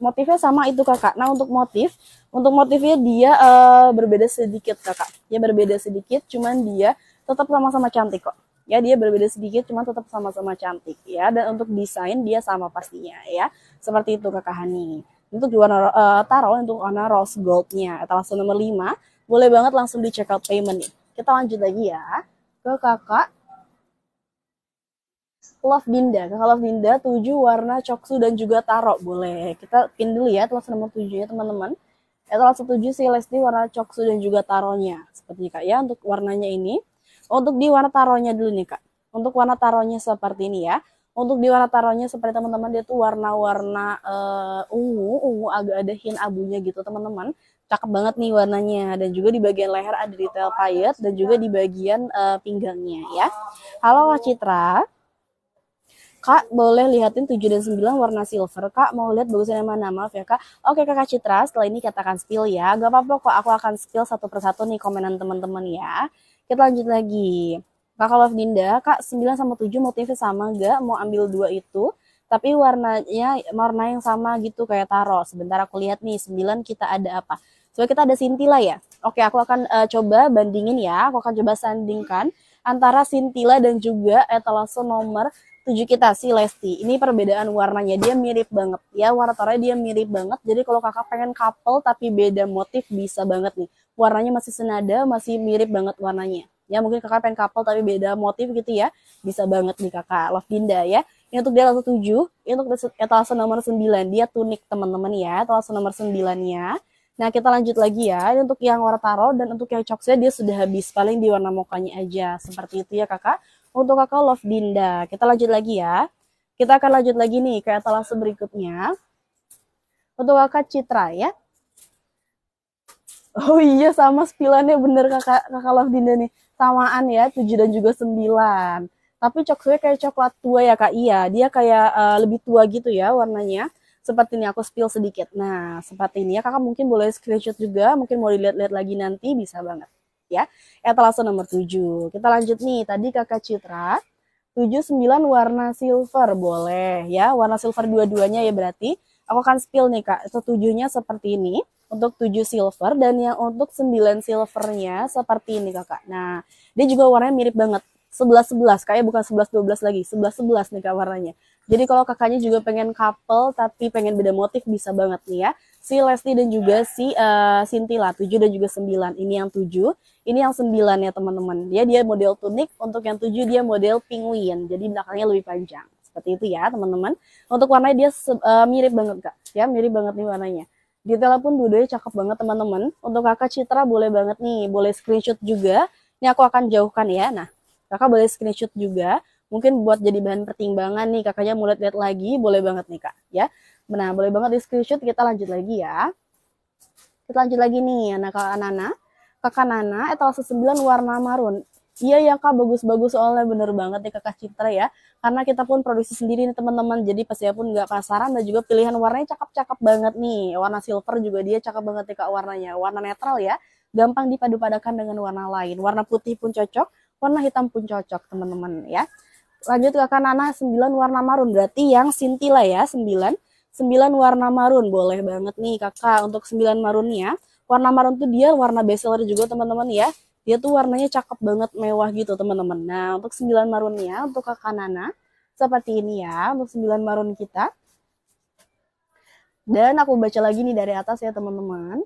motifnya sama itu kakak. Nah untuk motif, untuk motifnya dia uh, berbeda sedikit kakak. Dia berbeda sedikit, cuman dia tetap sama-sama cantik kok. Ya dia berbeda sedikit, cuman tetap sama-sama cantik ya. Dan untuk desain dia sama pastinya ya. Seperti itu kakak Hani. Untuk warna uh, eh, taro, untuk warna rose goldnya, etalase nomor 5, boleh banget langsung di check out payment nih. Kita lanjut lagi ya ke kakak Love Dinda. Kakak Love Dinda 7 warna coksu dan juga taro. Boleh. Kita pin dulu ya telah nomor 7 ya teman-teman. langsung 7 si Lesti warna coksu dan juga taronya. Seperti Kak ya untuk warnanya ini. Untuk di warna taronya dulu nih Kak. Untuk warna taronya seperti ini ya. Untuk di warna taronya seperti teman-teman dia tuh warna-warna uh, ungu, ungu agak ada hint abunya gitu teman-teman. Cakep banget nih warnanya dan juga di bagian leher ada detail payet dan juga di bagian uh, pinggangnya ya. Halo Citra. Kak boleh lihatin 7 dan 9 warna silver. Kak mau lihat bagusnya yang mana? Maaf ya Kak. Oke Kakak Citra, setelah ini kita akan spill ya. Gak apa-apa kok, aku akan spill satu persatu nih komenan teman-teman ya. Kita lanjut lagi. Kakak Love Dinda, Kak 9 sama 7 motifnya sama gak? Mau ambil dua itu? Tapi warnanya warna yang sama gitu kayak taro. Sebentar aku lihat nih, 9 kita ada apa? Coba kita ada Sintila ya. Oke, aku akan uh, coba bandingin ya. Aku akan coba sandingkan antara Sintila dan juga etalase nomor tujuh kita si Lesti. Ini perbedaan warnanya dia mirip banget ya warna toranya dia mirip banget. Jadi kalau kakak pengen couple tapi beda motif bisa banget nih. Warnanya masih senada, masih mirip banget warnanya. Ya mungkin kakak pengen couple tapi beda motif gitu ya. Bisa banget nih kakak Love Dinda ya. Ini untuk dia etalase tujuh ini untuk etalase eh, nomor sembilan Dia tunik teman-teman ya, etalase nomor sembilannya Nah, kita lanjut lagi ya. Ini untuk yang warna taro dan untuk yang coksnya dia sudah habis. Paling di warna mukanya aja. Seperti itu ya, Kakak untuk kakak Love Dinda. Kita lanjut lagi ya. Kita akan lanjut lagi nih ke etalase berikutnya. Untuk kakak Citra ya. Oh iya sama spilannya bener kakak, kakak Love Dinda nih. Samaan ya 7 dan juga 9. Tapi coklatnya kayak coklat tua ya kak. Iya dia kayak uh, lebih tua gitu ya warnanya. Seperti ini aku spill sedikit. Nah seperti ini ya kakak mungkin boleh screenshot juga. Mungkin mau dilihat-lihat lagi nanti bisa banget ya. Etalase nomor 7. Kita lanjut nih, tadi Kakak Citra 79 warna silver boleh ya. Warna silver dua-duanya ya berarti. Aku akan spill nih Kak, setujuhnya seperti ini untuk 7 silver dan yang untuk 9 silvernya seperti ini Kakak. Nah, dia juga warnanya mirip banget. 11-11, kayak bukan 11-12 lagi, 11-11 nih Kak warnanya. Jadi kalau kakaknya juga pengen couple tapi pengen beda motif bisa banget nih ya si Lesti dan juga si uh, eh, Sintila 7 dan juga 9. Ini yang 7, ini yang 9 ya teman-teman. Dia dia model tunik, untuk yang 7 dia model penguin. Jadi belakangnya lebih panjang. Seperti itu ya teman-teman. Untuk warnanya dia uh, mirip banget Kak. Ya, mirip banget nih warnanya. Detailnya pun dua cakep banget teman-teman. Untuk Kakak Citra boleh banget nih, boleh screenshot juga. Ini aku akan jauhkan ya. Nah, Kakak boleh screenshot juga mungkin buat jadi bahan pertimbangan nih kakaknya mulai lihat lagi boleh banget nih kak ya Nah, boleh banget di screenshot, kita lanjut lagi ya. Kita lanjut lagi nih, anak Nana. Kakak Nana, etalase eh, 9 warna marun. Iya ya kak, bagus-bagus soalnya bener banget nih kakak Citra ya. Karena kita pun produksi sendiri nih teman-teman, jadi pasti pun nggak pasaran dan juga pilihan warnanya cakep-cakep banget nih. Warna silver juga dia cakep banget nih kak warnanya, warna netral ya. Gampang dipadu-padakan dengan warna lain. Warna putih pun cocok, warna hitam pun cocok teman-teman ya. Lanjut kakak Nana 9 warna marun, berarti yang Sintila ya 9 9 warna marun. Boleh banget nih kakak untuk 9 marunnya. Warna marun tuh dia warna bestseller juga teman-teman ya. Dia tuh warnanya cakep banget, mewah gitu teman-teman. Nah untuk 9 marunnya, untuk kakak Nana, seperti ini ya, untuk 9 marun kita. Dan aku baca lagi nih dari atas ya teman-teman.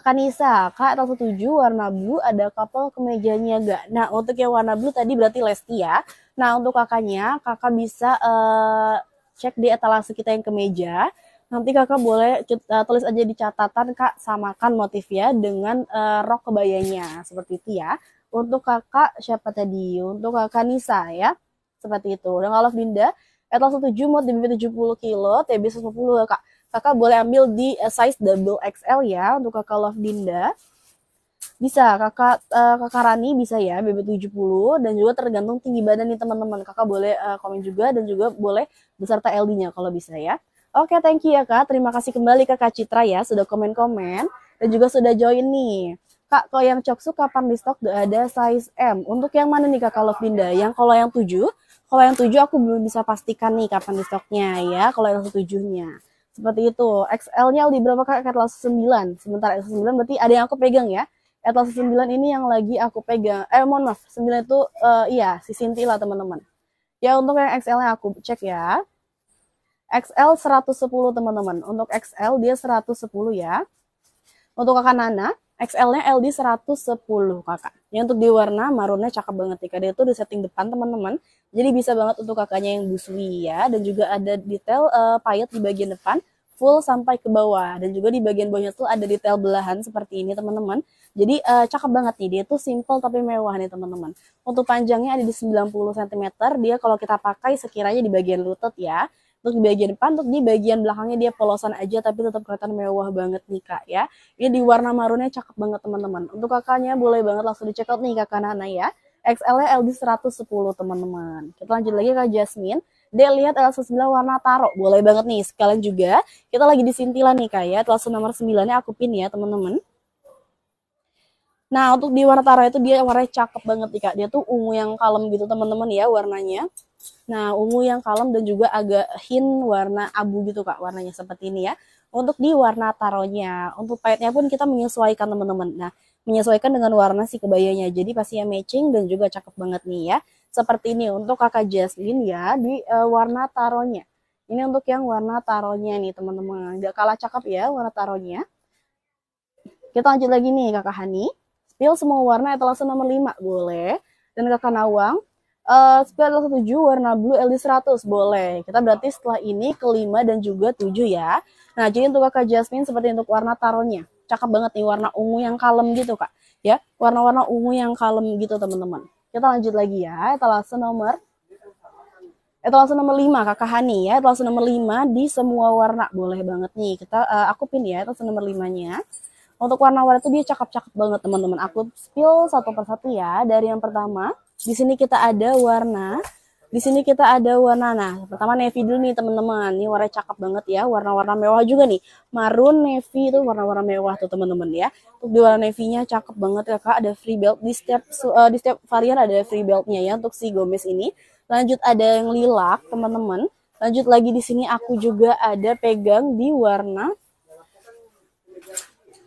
Kanisa, Kak atas setuju warna blue ada couple kemejanya gak? Nah, untuk yang warna blue tadi berarti Lesti ya. Nah, untuk kakaknya, kakak bisa uh, cek di etalase kita yang ke meja. Nanti kakak boleh uh, tulis aja di catatan kak samakan motifnya dengan uh, rok kebayanya seperti itu ya. Untuk kakak siapa tadi? Untuk kakak Nisa ya. Seperti itu. Dan kalau Binda, etalase 7 mod DBP 70 kilo, TB 150 kak. Kakak boleh ambil di eh, size double XL ya untuk kakak Love Dinda. Bisa, kakak uh, kakak Rani bisa ya BB70 dan juga tergantung tinggi badan nih teman-teman. Kakak boleh uh, komen juga dan juga boleh beserta LD-nya kalau bisa ya. Oke, okay, thank you ya Kak. Terima kasih kembali ke Kak Citra ya sudah komen-komen dan juga sudah join nih. Kak, kalau yang coksu kapan di stok ada size M? Untuk yang mana nih Kakak Lovinda? Yang kalau yang 7? Kalau yang 7 aku belum bisa pastikan nih kapan di stoknya ya, kalau yang 7-nya seperti itu. XL-nya di berapa kak? Kata sembilan 9. Sementara XL 9 berarti ada yang aku pegang ya. Atlas 9 ini yang lagi aku pegang. Eh mohon maaf, 9 itu uh, iya si Sinti lah teman-teman. Ya untuk yang XL yang aku cek ya. XL 110 teman-teman. Untuk XL dia 110 ya. Untuk kakak Nana, XL-nya LD 110 kakak. Yang untuk di warna marunnya cakep banget nih. Dia itu di setting depan teman-teman. Jadi bisa banget untuk kakaknya yang busui ya. Dan juga ada detail uh, payet di bagian depan full sampai ke bawah dan juga di bagian bawahnya tuh ada detail belahan seperti ini teman-teman. Jadi uh, cakep banget nih dia tuh simple tapi mewah nih teman-teman. Untuk panjangnya ada di 90 cm. Dia kalau kita pakai sekiranya di bagian lutut ya. Untuk di bagian depan, untuk di bagian belakangnya dia polosan aja tapi tetap kelihatan mewah banget nih kak ya. Ini di warna marunnya cakep banget teman-teman. Untuk kakaknya boleh banget langsung dicek out nih kakak Nana ya. XL-nya LD 110 teman-teman. Kita lanjut lagi kak Jasmine. Dia lihat Elsa 9 warna taro. Boleh banget nih. Sekalian juga kita lagi di Sintila nih Kak ya. Langsung nomor 9-nya aku pin ya teman-teman. Nah, untuk di warna taro itu dia warnanya cakep banget nih Kak. Dia tuh ungu yang kalem gitu teman-teman ya warnanya. Nah, ungu yang kalem dan juga agak hin warna abu gitu Kak warnanya seperti ini ya. Untuk di warna taronya, untuk payetnya pun kita menyesuaikan teman-teman. Nah, menyesuaikan dengan warna si kebayanya. Jadi pastinya matching dan juga cakep banget nih ya seperti ini untuk kakak Jasmine ya di uh, warna taronya. Ini untuk yang warna taronya nih teman-teman. Gak kalah cakep ya warna taronya. Kita lanjut lagi nih kakak Hani. Spill semua warna itu langsung nomor 5 boleh. Dan kakak Nawang. Uh, spill etalase 7 warna blue LD100 boleh. Kita berarti setelah ini kelima dan juga 7 ya. Nah jadi untuk kakak Jasmine seperti untuk warna taronya. Cakep banget nih warna ungu yang kalem gitu kak. Ya warna-warna ungu yang kalem gitu teman-teman. Kita lanjut lagi ya, etalase nomor etalase nomor 5 Kakak Hani ya, etalase nomor 5 di semua warna. Boleh banget nih. Kita uh, aku pin ya etalase nomor 5-nya. Untuk warna-warna itu dia cakep-cakep banget teman-teman. Aku spill satu persatu ya. Dari yang pertama, di sini kita ada warna di sini kita ada warna, nah pertama navy dulu nih teman-teman. Ini warna cakep banget ya, warna-warna mewah juga nih. Maroon navy itu warna-warna mewah tuh teman-teman ya. Untuk di warna navy-nya cakep banget ya kak. Ada free belt di setiap uh, di setiap varian ada free beltnya ya untuk si Gomez ini. Lanjut ada yang lilak teman-teman. Lanjut lagi di sini aku juga ada pegang di warna.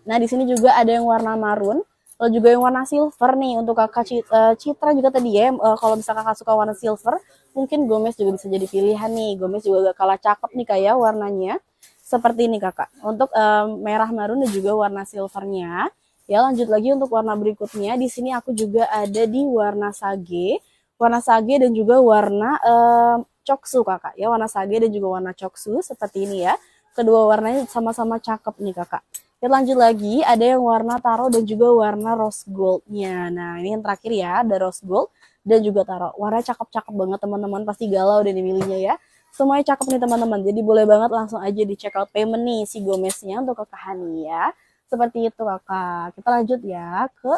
Nah, di sini juga ada yang warna marun. Lalu juga yang warna silver nih untuk kakak eh, Citra juga tadi ya. Eh, kalau misalkan kakak suka warna silver, mungkin Gomez juga bisa jadi pilihan nih. Gomez juga gak kalah cakep nih kayak ya, warnanya. Seperti ini kakak. Untuk um, merah marun dan juga warna silvernya. Ya lanjut lagi untuk warna berikutnya. Di sini aku juga ada di warna sage. Warna sage dan juga warna um, coksu kakak. Ya warna sage dan juga warna coksu seperti ini ya. Kedua warnanya sama-sama cakep nih kakak. ya lanjut lagi, ada yang warna taro dan juga warna rose goldnya. Nah, ini yang terakhir ya, ada rose gold dan juga taro. Warna cakep-cakep banget teman-teman, pasti galau dan dimilihnya ya. Semuanya cakep nih teman-teman, jadi boleh banget langsung aja di check out payment nih si Gomeznya untuk kakak Hani ya. Seperti itu kakak. Kita lanjut ya ke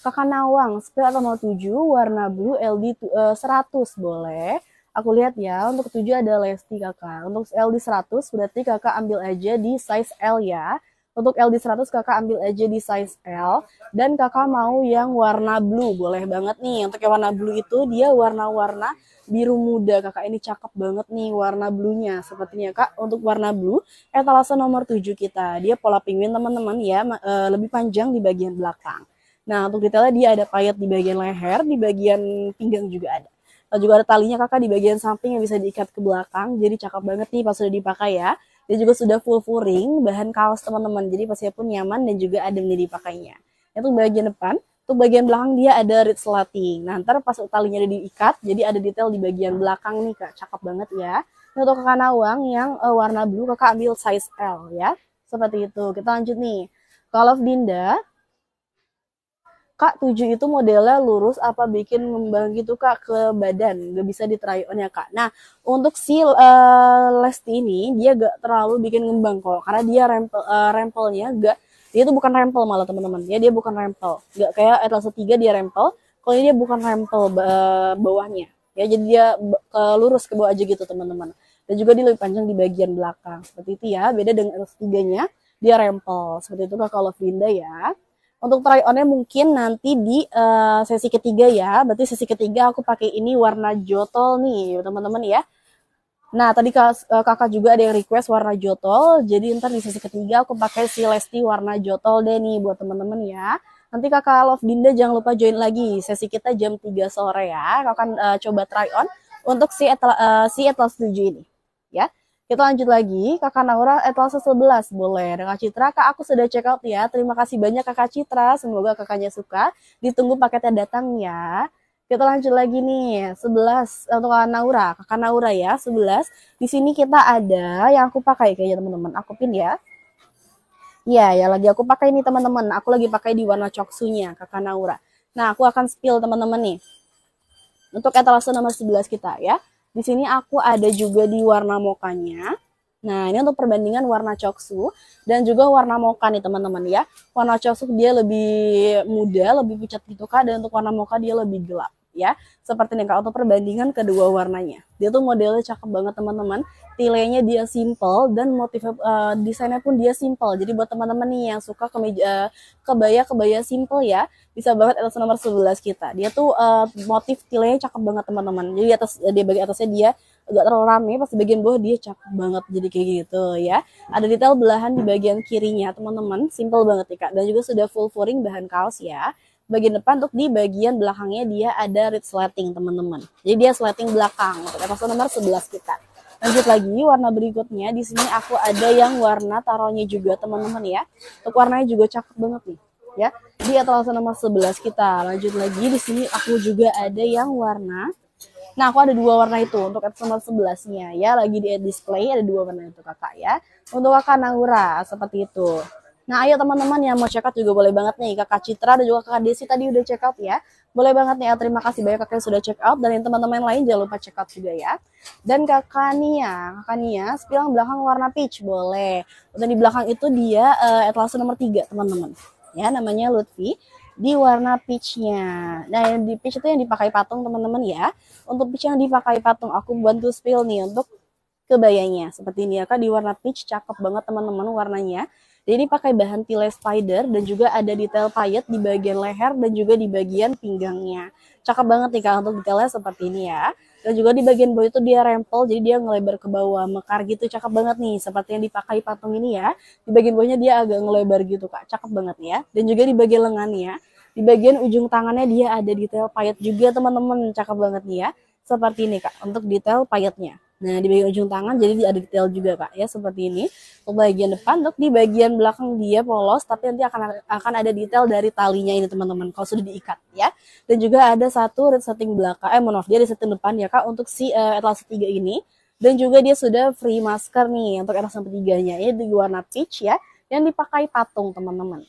kakak Nawang, spill atau 07, warna blue LD 100 eh, boleh. Aku lihat ya, untuk 7 ada Lesti kakak. Untuk LD 100 berarti kakak ambil aja di size L ya untuk LD100 kakak ambil aja di size L. Dan kakak mau yang warna blue. Boleh banget nih. Untuk yang warna blue itu dia warna-warna biru muda. Kakak ini cakep banget nih warna blunya. Sepertinya kak untuk warna blue etalase nomor 7 kita. Dia pola penguin teman-teman ya. Eh, lebih panjang di bagian belakang. Nah, untuk detailnya dia ada payet di bagian leher, di bagian pinggang juga ada. Lalu juga ada talinya kakak di bagian samping yang bisa diikat ke belakang, jadi cakep banget nih pas sudah dipakai ya. Dia juga sudah full furing bahan kaos teman-teman. Jadi pasti pun nyaman dan juga adem nih dipakainya. Itu bagian depan. Untuk bagian belakang dia ada red slotting. Nah, ntar pas talinya ada diikat, jadi ada detail di bagian belakang nih, Kak. Cakep banget ya. Ini untuk kakak Nawang yang uh, warna blue, kakak ambil size L ya. Seperti itu. Kita lanjut nih. Call of Dinda, Kak, tujuh itu modelnya lurus apa bikin ngembang gitu Kak ke badan? Gak bisa di try on ya Kak. Nah, untuk si uh, Lesti ini dia gak terlalu bikin ngembang kok karena dia rempel uh, rempelnya gak dia tuh bukan rempel malah teman-teman. Ya dia bukan rempel. Gak kayak etalase 3 dia rempel. Kalau ini dia bukan rempel uh, bawahnya. Ya jadi dia uh, lurus ke bawah aja gitu teman-teman. Dan juga dia lebih panjang di bagian belakang. Seperti itu ya, beda dengan etalase 3-nya dia rempel. Seperti itu Kak kalau Vinda ya. Untuk try onnya mungkin nanti di uh, sesi ketiga ya. Berarti sesi ketiga aku pakai ini warna jotol nih teman-teman ya. Nah tadi eh, kakak juga ada yang request warna jotol. Jadi ntar di sesi ketiga aku pakai si Lesti warna jotol deh nih buat teman-teman ya. Nanti kakak Love Dinda jangan lupa join lagi sesi kita jam 3 sore ya. Kakak akan uh, eh, coba try on untuk si etal, uh, si 7 ini. Kita lanjut lagi, Kakak Naura etalase eh, 11, boleh. Dengan Citra, Kak aku sudah check out ya. Terima kasih banyak Kakak Citra, semoga kakaknya suka. Ditunggu paketnya datang ya. Kita lanjut lagi nih, 11 eh, untuk Kak Naura, Kakak Naura ya, 11. Di sini kita ada yang aku pakai kayaknya teman-teman, aku pin ya. Iya, ya lagi aku pakai ini teman-teman. Aku lagi pakai di warna coksunya Kakak Naura. Nah, aku akan spill teman-teman nih. Untuk etalase nomor 11 kita ya. Di sini aku ada juga di warna mokanya. Nah, ini untuk perbandingan warna coksu dan juga warna moka nih teman-teman ya. Warna coksu dia lebih muda, lebih pucat gitu kan, dan untuk warna moka dia lebih gelap ya seperti ini kalau perbandingan kedua warnanya dia tuh modelnya cakep banget teman-teman tilenya dia simple dan motif uh, desainnya pun dia simple jadi buat teman-teman nih yang suka kemeja eh, kebaya kebaya simple ya bisa banget atas nomor 11 kita dia tuh uh, motif tilenya cakep banget teman-teman jadi atas dia bagian atasnya dia agak terlalu rame pas di bagian bawah dia cakep banget jadi kayak gitu ya ada detail belahan di bagian kirinya teman-teman simple banget nih kak dan juga sudah full furing bahan kaos ya bagian depan untuk di bagian belakangnya dia ada red slating teman-teman. Jadi dia slating belakang untuk gitu kan? episode nomor 11 kita. Lanjut lagi warna berikutnya di sini aku ada yang warna taronya juga teman-teman ya. Untuk warnanya juga cakep banget nih ya. Di etalase nomor 11 kita. Lanjut lagi di sini aku juga ada yang warna Nah, aku ada dua warna itu untuk episode 11-nya ya. Lagi di display ada dua warna itu Kakak ya. Untuk Kakak Naura seperti itu. Nah, ayo teman-teman yang mau check out juga boleh banget nih. Kakak Citra dan juga Kakak Desi tadi udah check out ya. Boleh banget nih ya. Terima kasih banyak kakak yang sudah check out. Dan yang teman-teman lain jangan lupa check out juga ya. Dan Kakak Nia. Kakak Nia, sepilang belakang warna peach. Boleh. Dan di belakang itu dia uh, etalase nomor 3, teman-teman. Ya, namanya Lutfi. Di warna peachnya. Nah, yang di peach itu yang dipakai patung, teman-teman ya. Untuk peach yang dipakai patung, aku bantu spill nih untuk kebayanya. Seperti ini ya, Kak. Di warna peach, cakep banget teman-teman warnanya. Jadi ini pakai bahan tile spider dan juga ada detail payet di bagian leher dan juga di bagian pinggangnya. Cakep banget nih Kak untuk detailnya seperti ini ya. Dan juga di bagian bawah itu dia rempel, jadi dia ngelebar ke bawah, mekar gitu, cakep banget nih. Seperti yang dipakai patung ini ya. Di bagian bawahnya dia agak ngelebar gitu Kak, cakep banget ya. Dan juga di bagian lengannya, ya, di bagian ujung tangannya dia ada detail payet juga teman-teman, cakep banget nih ya. Seperti ini Kak, untuk detail payetnya. Nah, di bagian ujung tangan jadi ada detail juga, pak ya seperti ini. Untuk bagian depan, untuk di bagian belakang dia polos, tapi nanti akan akan ada detail dari talinya ini, teman-teman, kalau sudah diikat, ya. Dan juga ada satu resetting belakang, eh mohon maaf, dia resetting depan ya, Kak, untuk si uh, Atlas 3 ini. Dan juga dia sudah free masker nih untuk Atlas 3-nya, ini ya, di warna peach ya, yang dipakai patung, teman-teman.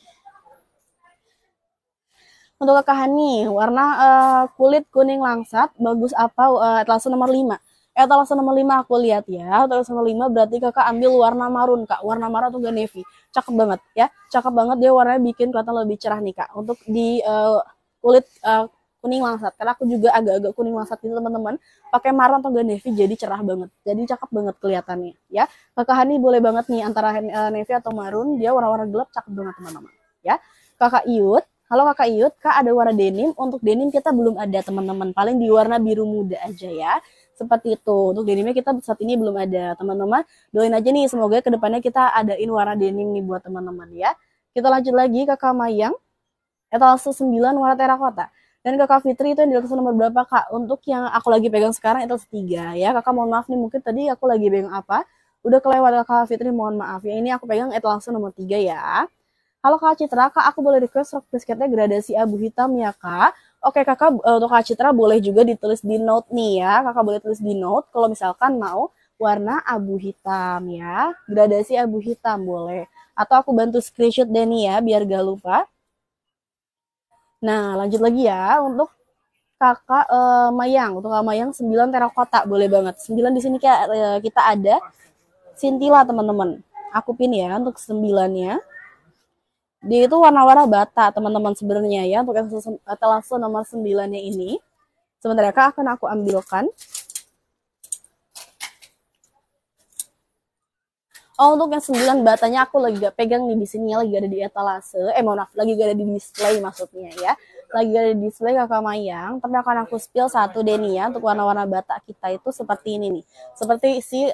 Untuk kakak Hani, warna uh, kulit kuning langsat, bagus apa uh, Atlas nomor 5? etalase eh, nomor lima aku lihat ya etalase nomor lima berarti kakak ambil warna marun kak warna marun atau navy cakep banget ya cakep banget dia warnanya bikin kelihatan lebih cerah nih kak untuk di uh, kulit uh, kuning langsat karena aku juga agak-agak kuning langsat gitu teman-teman pakai marun atau navy jadi cerah banget jadi cakep banget kelihatannya ya kakak Hani boleh banget nih antara uh, navy atau marun dia warna-warna gelap cakep banget teman-teman ya kakak Iut Halo kakak Iut, kak ada warna denim. Untuk denim kita belum ada teman-teman. Paling di warna biru muda aja ya seperti itu untuk denimnya kita saat ini belum ada teman-teman doain aja nih semoga kedepannya kita adain warna denim nih buat teman-teman ya kita lanjut lagi ke kakak Mayang etalase 9 warna terakota dan kakak Fitri itu yang di nomor berapa kak untuk yang aku lagi pegang sekarang itu 3 ya kakak mohon maaf nih mungkin tadi aku lagi pegang apa udah kelewat kakak Fitri mohon maaf ya ini aku pegang etalase nomor 3 ya Halo Kak Citra, Kak aku boleh request rok basketnya gradasi abu hitam ya Kak? Oke kakak eh, untuk Kak Citra boleh juga ditulis di note nih ya. Kakak boleh tulis di note kalau misalkan mau warna abu hitam ya. Gradasi abu hitam boleh. Atau aku bantu screenshot deh nih ya biar gak lupa. Nah lanjut lagi ya untuk kakak uh, Mayang. Untuk Kak Mayang 9 terakota boleh banget. 9 di sini eh, kita ada sintila teman-teman. Aku pin ya untuk sembilannya. nya dia itu warna-warna bata, teman-teman sebenarnya ya. Untuk etalase nomor 9-nya ini. Sebentar ya, Kak, akan aku ambilkan. Oh, untuk yang 9 batanya aku lagi gak pegang nih di sini lagi ada di etalase. Eh, mohon maaf, lagi gak ada di display maksudnya ya lagi ada di display kakak Mayang, tapi akan aku spill satu deh ya, untuk warna-warna bata kita itu seperti ini nih. Seperti si uh,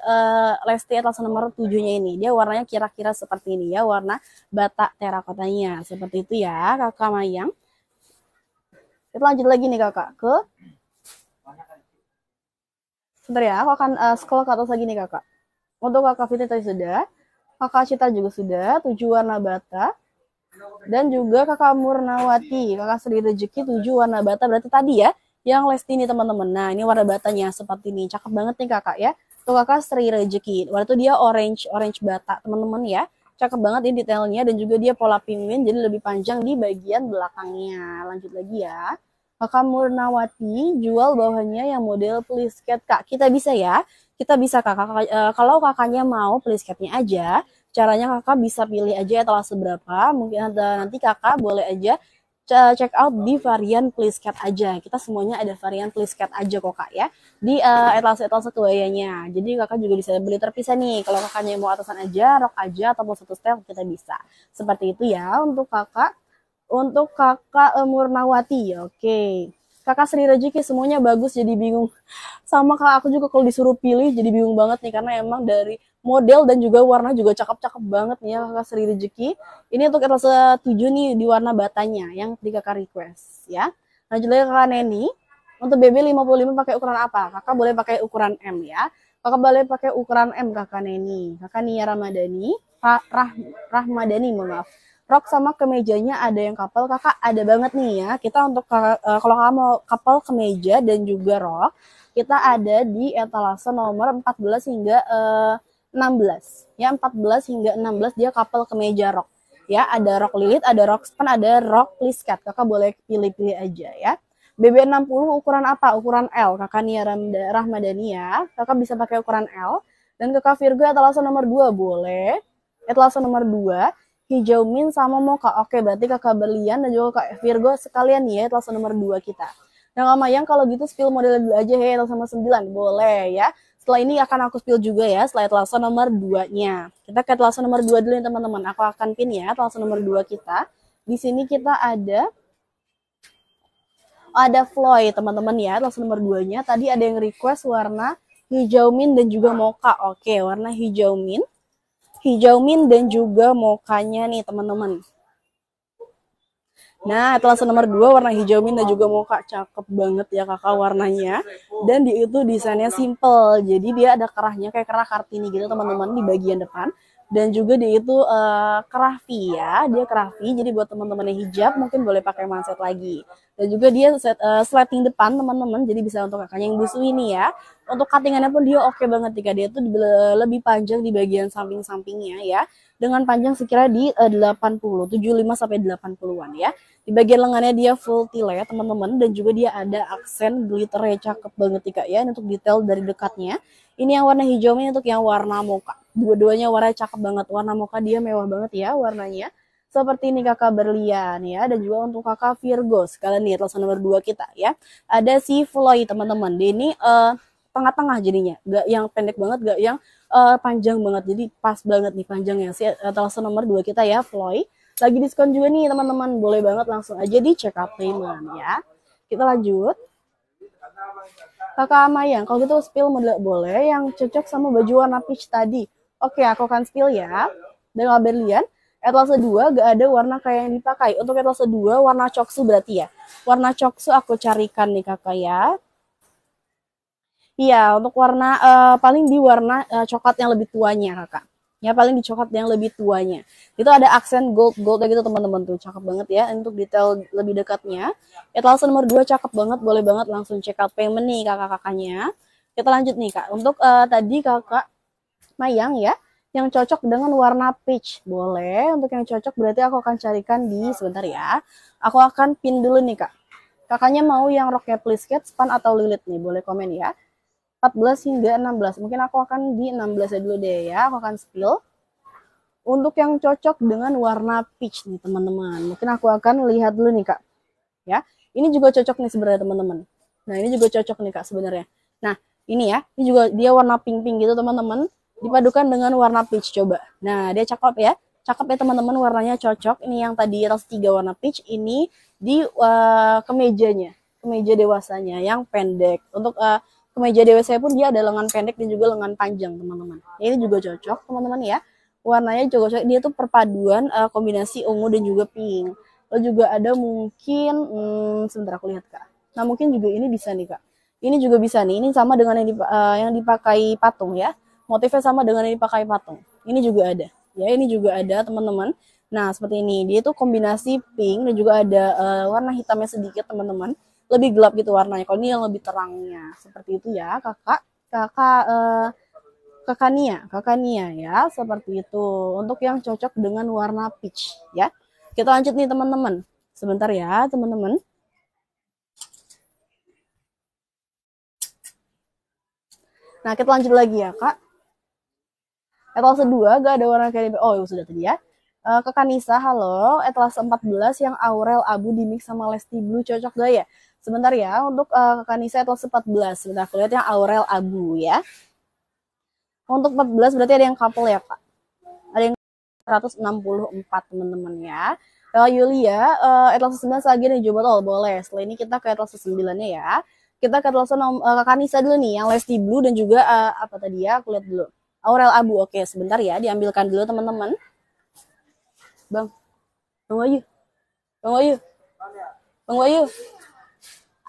Lesti atas nomor tujuhnya ini, dia warnanya kira-kira seperti ini ya, warna batak terakotanya. Seperti itu ya kakak Mayang. Kita lanjut lagi nih kakak, ke... Sebentar ya, aku akan uh, scroll ke atas lagi nih kakak. Untuk kakak Fitri tadi sudah, kakak Cita juga sudah, tujuh warna bata dan juga kakak Murnawati, kakak Sri Rezeki tujuh warna bata berarti tadi ya yang Lesti ini teman-teman. Nah ini warna batanya seperti ini, cakep banget nih kakak ya. Tuh kakak Sri Rezeki, warna itu dia orange orange bata teman-teman ya. Cakep banget ini detailnya dan juga dia pola penguin jadi lebih panjang di bagian belakangnya. Lanjut lagi ya. Kakak Murnawati jual bawahnya yang model please cat kak. Kita bisa ya, kita bisa kakak. Eh, kalau kakaknya mau please catnya aja, caranya kakak bisa pilih aja ya etalase berapa mungkin ada nanti kakak boleh aja check out di varian please cat aja kita semuanya ada varian please cat aja kok kak ya di uh, eh, etalase etalase kebayanya jadi kakak juga bisa beli terpisah nih kalau kakaknya mau atasan aja rok aja ataupun satu style kita bisa seperti itu ya untuk kakak untuk kakak eh, Murnawati oke okay kakak Sri rezeki semuanya bagus jadi bingung sama kalau aku juga kalau disuruh pilih jadi bingung banget nih karena emang dari model dan juga warna juga cakep-cakep banget nih ya kakak Sri rezeki ini untuk etalase 7 nih di warna batanya yang di kakak request ya Nah, lagi kakak Neni untuk BB 55 pakai ukuran apa kakak boleh pakai ukuran M ya kakak boleh pakai ukuran M kakak Neni kakak Nia Ramadhani Rah Rahmadani maaf rok sama kemejanya ada yang couple kakak ada banget nih ya kita untuk uh, kalau kamu mau couple kemeja dan juga rok kita ada di etalase nomor 14 hingga uh, eh, 16 ya 14 hingga 16 dia couple kemeja rok ya ada rok lilit ada rok span ada rok liskat kakak boleh pilih-pilih aja ya BB60 ukuran apa ukuran L kakak Nia ya. kakak bisa pakai ukuran L dan kakak Virgo etalase nomor 2 boleh etalase nomor 2 hijau min sama moka, Oke, berarti kakak berlian dan juga kak Virgo sekalian ya, telepon nomor 2 kita. nah, sama yang kalau gitu spill model dulu aja ya, telepon nomor 9. Boleh ya. Setelah ini akan aku spill juga ya, setelah telepon nomor 2-nya. Kita ke telepon nomor 2 dulu ya teman-teman. Aku akan pin ya, telepon nomor 2 kita. Di sini kita ada ada Floy teman-teman ya, telepon nomor 2-nya. Tadi ada yang request warna hijau min dan juga moka, Oke, warna hijau min hijau mint dan juga mokanya nih teman-teman. Nah, etalase nomor 2 warna hijau mint dan juga moka cakep banget ya kakak warnanya. Dan di itu desainnya simple. Jadi dia ada kerahnya kayak kerah Kartini gitu teman-teman di bagian depan. Dan juga di itu uh, kerah V ya, dia kerah V. Jadi buat teman-teman yang hijab mungkin boleh pakai manset lagi. Dan juga dia set, uh, sliding depan teman-teman, jadi bisa untuk kakaknya yang busu ini ya. Untuk cuttingannya pun dia oke okay banget Tika. Dia tuh lebih panjang di bagian samping-sampingnya ya. Dengan panjang sekira di uh, 80, 75 sampai 80-an ya. Di bagian lengannya dia full tile ya teman-teman dan juga dia ada aksen glitternya cakep banget Tika ya. untuk detail dari dekatnya. Ini yang warna hijau ini untuk yang warna muka Dua-duanya warna cakep banget. Warna muka dia mewah banget ya warnanya seperti ini kakak berlian ya dan juga untuk kakak Virgo sekalian nih telepon nomor 2 kita ya ada si Floy teman-teman ini uh, tengah-tengah jadinya gak yang pendek banget gak yang uh, panjang banget jadi pas banget nih panjangnya si eh, telepon nomor dua kita ya Floy lagi diskon juga nih teman-teman boleh banget langsung aja di check up payment ya kita lanjut kakak Mayang kalau gitu spill model boleh yang cocok sama baju warna peach tadi oke aku akan spill ya dan Berlian etalase 2 gak ada warna kayak yang dipakai. Untuk etalase 2 warna coksu berarti ya. Warna coksu aku carikan nih kakak ya. Iya, untuk warna uh, paling di warna uh, coklat yang lebih tuanya, Kakak. Ya, paling di coklat yang lebih tuanya. Itu ada aksen gold-gold gitu, teman-teman tuh. Cakep banget ya untuk detail lebih dekatnya. Etalase nomor dua cakep banget, boleh banget langsung check out payment nih kakak-kakaknya. Ya. Kita lanjut nih, Kak. Untuk uh, tadi Kakak Mayang ya, yang cocok dengan warna peach. Boleh, untuk yang cocok berarti aku akan carikan di sebentar ya. Aku akan pin dulu nih, Kak. Kakaknya mau yang roknya please cat, span atau lilit nih, boleh komen ya. 14 hingga 16. Mungkin aku akan di 16 dulu deh ya, aku akan spill. Untuk yang cocok dengan warna peach nih teman-teman, mungkin aku akan lihat dulu nih kak. Ya, ini juga cocok nih sebenarnya teman-teman. Nah ini juga cocok nih kak sebenarnya. Nah ini ya, ini juga dia warna pink-pink gitu teman-teman. Dipadukan dengan warna peach coba. Nah dia cakep ya, cakep ya teman-teman warnanya cocok. Ini yang tadi ras tiga warna peach, ini di uh, kemejanya, kemeja dewasanya yang pendek. Untuk uh, kemeja saya pun dia ada lengan pendek dan juga lengan panjang teman-teman ini juga cocok teman-teman ya warnanya juga cocok dia tuh perpaduan uh, kombinasi ungu dan juga pink lalu juga ada mungkin hmm, sebentar aku lihat kak nah mungkin juga ini bisa nih kak ini juga bisa nih ini sama dengan yang, dip, uh, eh, yang dipakai patung ya motifnya sama dengan yang dipakai patung ini juga ada ya ini juga ada teman-teman nah seperti ini dia tuh kombinasi pink dan juga ada uh, warna hitamnya sedikit teman-teman lebih gelap gitu warnanya. Kalau ini yang lebih terangnya. Seperti itu ya, Kakak. Kakak eh, Kakak Nia, Kakak Nia ya, seperti itu. Untuk yang cocok dengan warna peach ya. Kita lanjut nih teman-teman. Sebentar ya, teman-teman. Nah, kita lanjut lagi ya, Kak. Etalase 2 gak ada warna kayak Oh, ya sudah tadi ya. Uh, Nisa halo. Etalase 14 yang Aurel Abu dimix sama Lesti Blue cocok gak ya? Sebentar ya, untuk uh, eh, kakak Nisa itu 14. Sebentar aku lihat yang Aurel Abu ya. Untuk 14 berarti ada yang couple ya, Kak. Ada yang 164 teman-teman ya. Kalau Yulia, uh, eh, etalase 9 lagi nih coba tol, boleh. Setelah ini kita ke etalase 9-nya ya. Kita ke etalase nom- uh, eh, Kakak Nisa dulu nih, yang Lesti Blue dan juga uh, apa tadi ya, aku lihat dulu. Aurel Abu, oke sebentar ya, diambilkan dulu teman-teman. Bang, Bang Wayu, Bang Wayu, Bang Wayu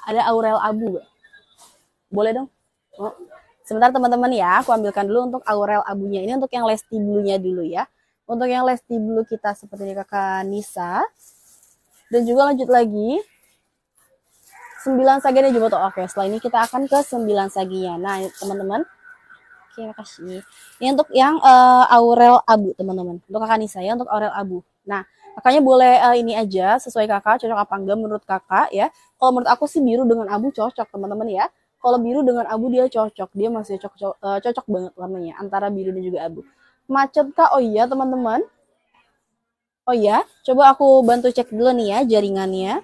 ada Aurel Abu gak? Boleh dong? Oh. Sebentar teman-teman ya, aku ambilkan dulu untuk Aurel Abunya. Ini untuk yang Lesti blue dulu ya. Untuk yang Lesti Blue kita seperti ini kakak Nisa. Dan juga lanjut lagi. 9 saginya juga tuh. Oke, setelah ini kita akan ke 9 saginya. Nah, teman-teman, Oke, makasih. Ini untuk yang uh, Aurel Abu, teman-teman. Untuk kakak Nisa ya, untuk Aurel Abu. Nah, makanya boleh uh, ini aja sesuai kakak cocok apa enggak menurut kakak ya. Kalau menurut aku sih biru dengan abu cocok, teman-teman ya. Kalau biru dengan abu dia cocok, dia masih cocok cocok, uh, eh, cocok banget warnanya antara biru dan juga abu. Macet kak? Oh iya, teman-teman. Oh iya, coba aku bantu cek dulu nih ya jaringannya.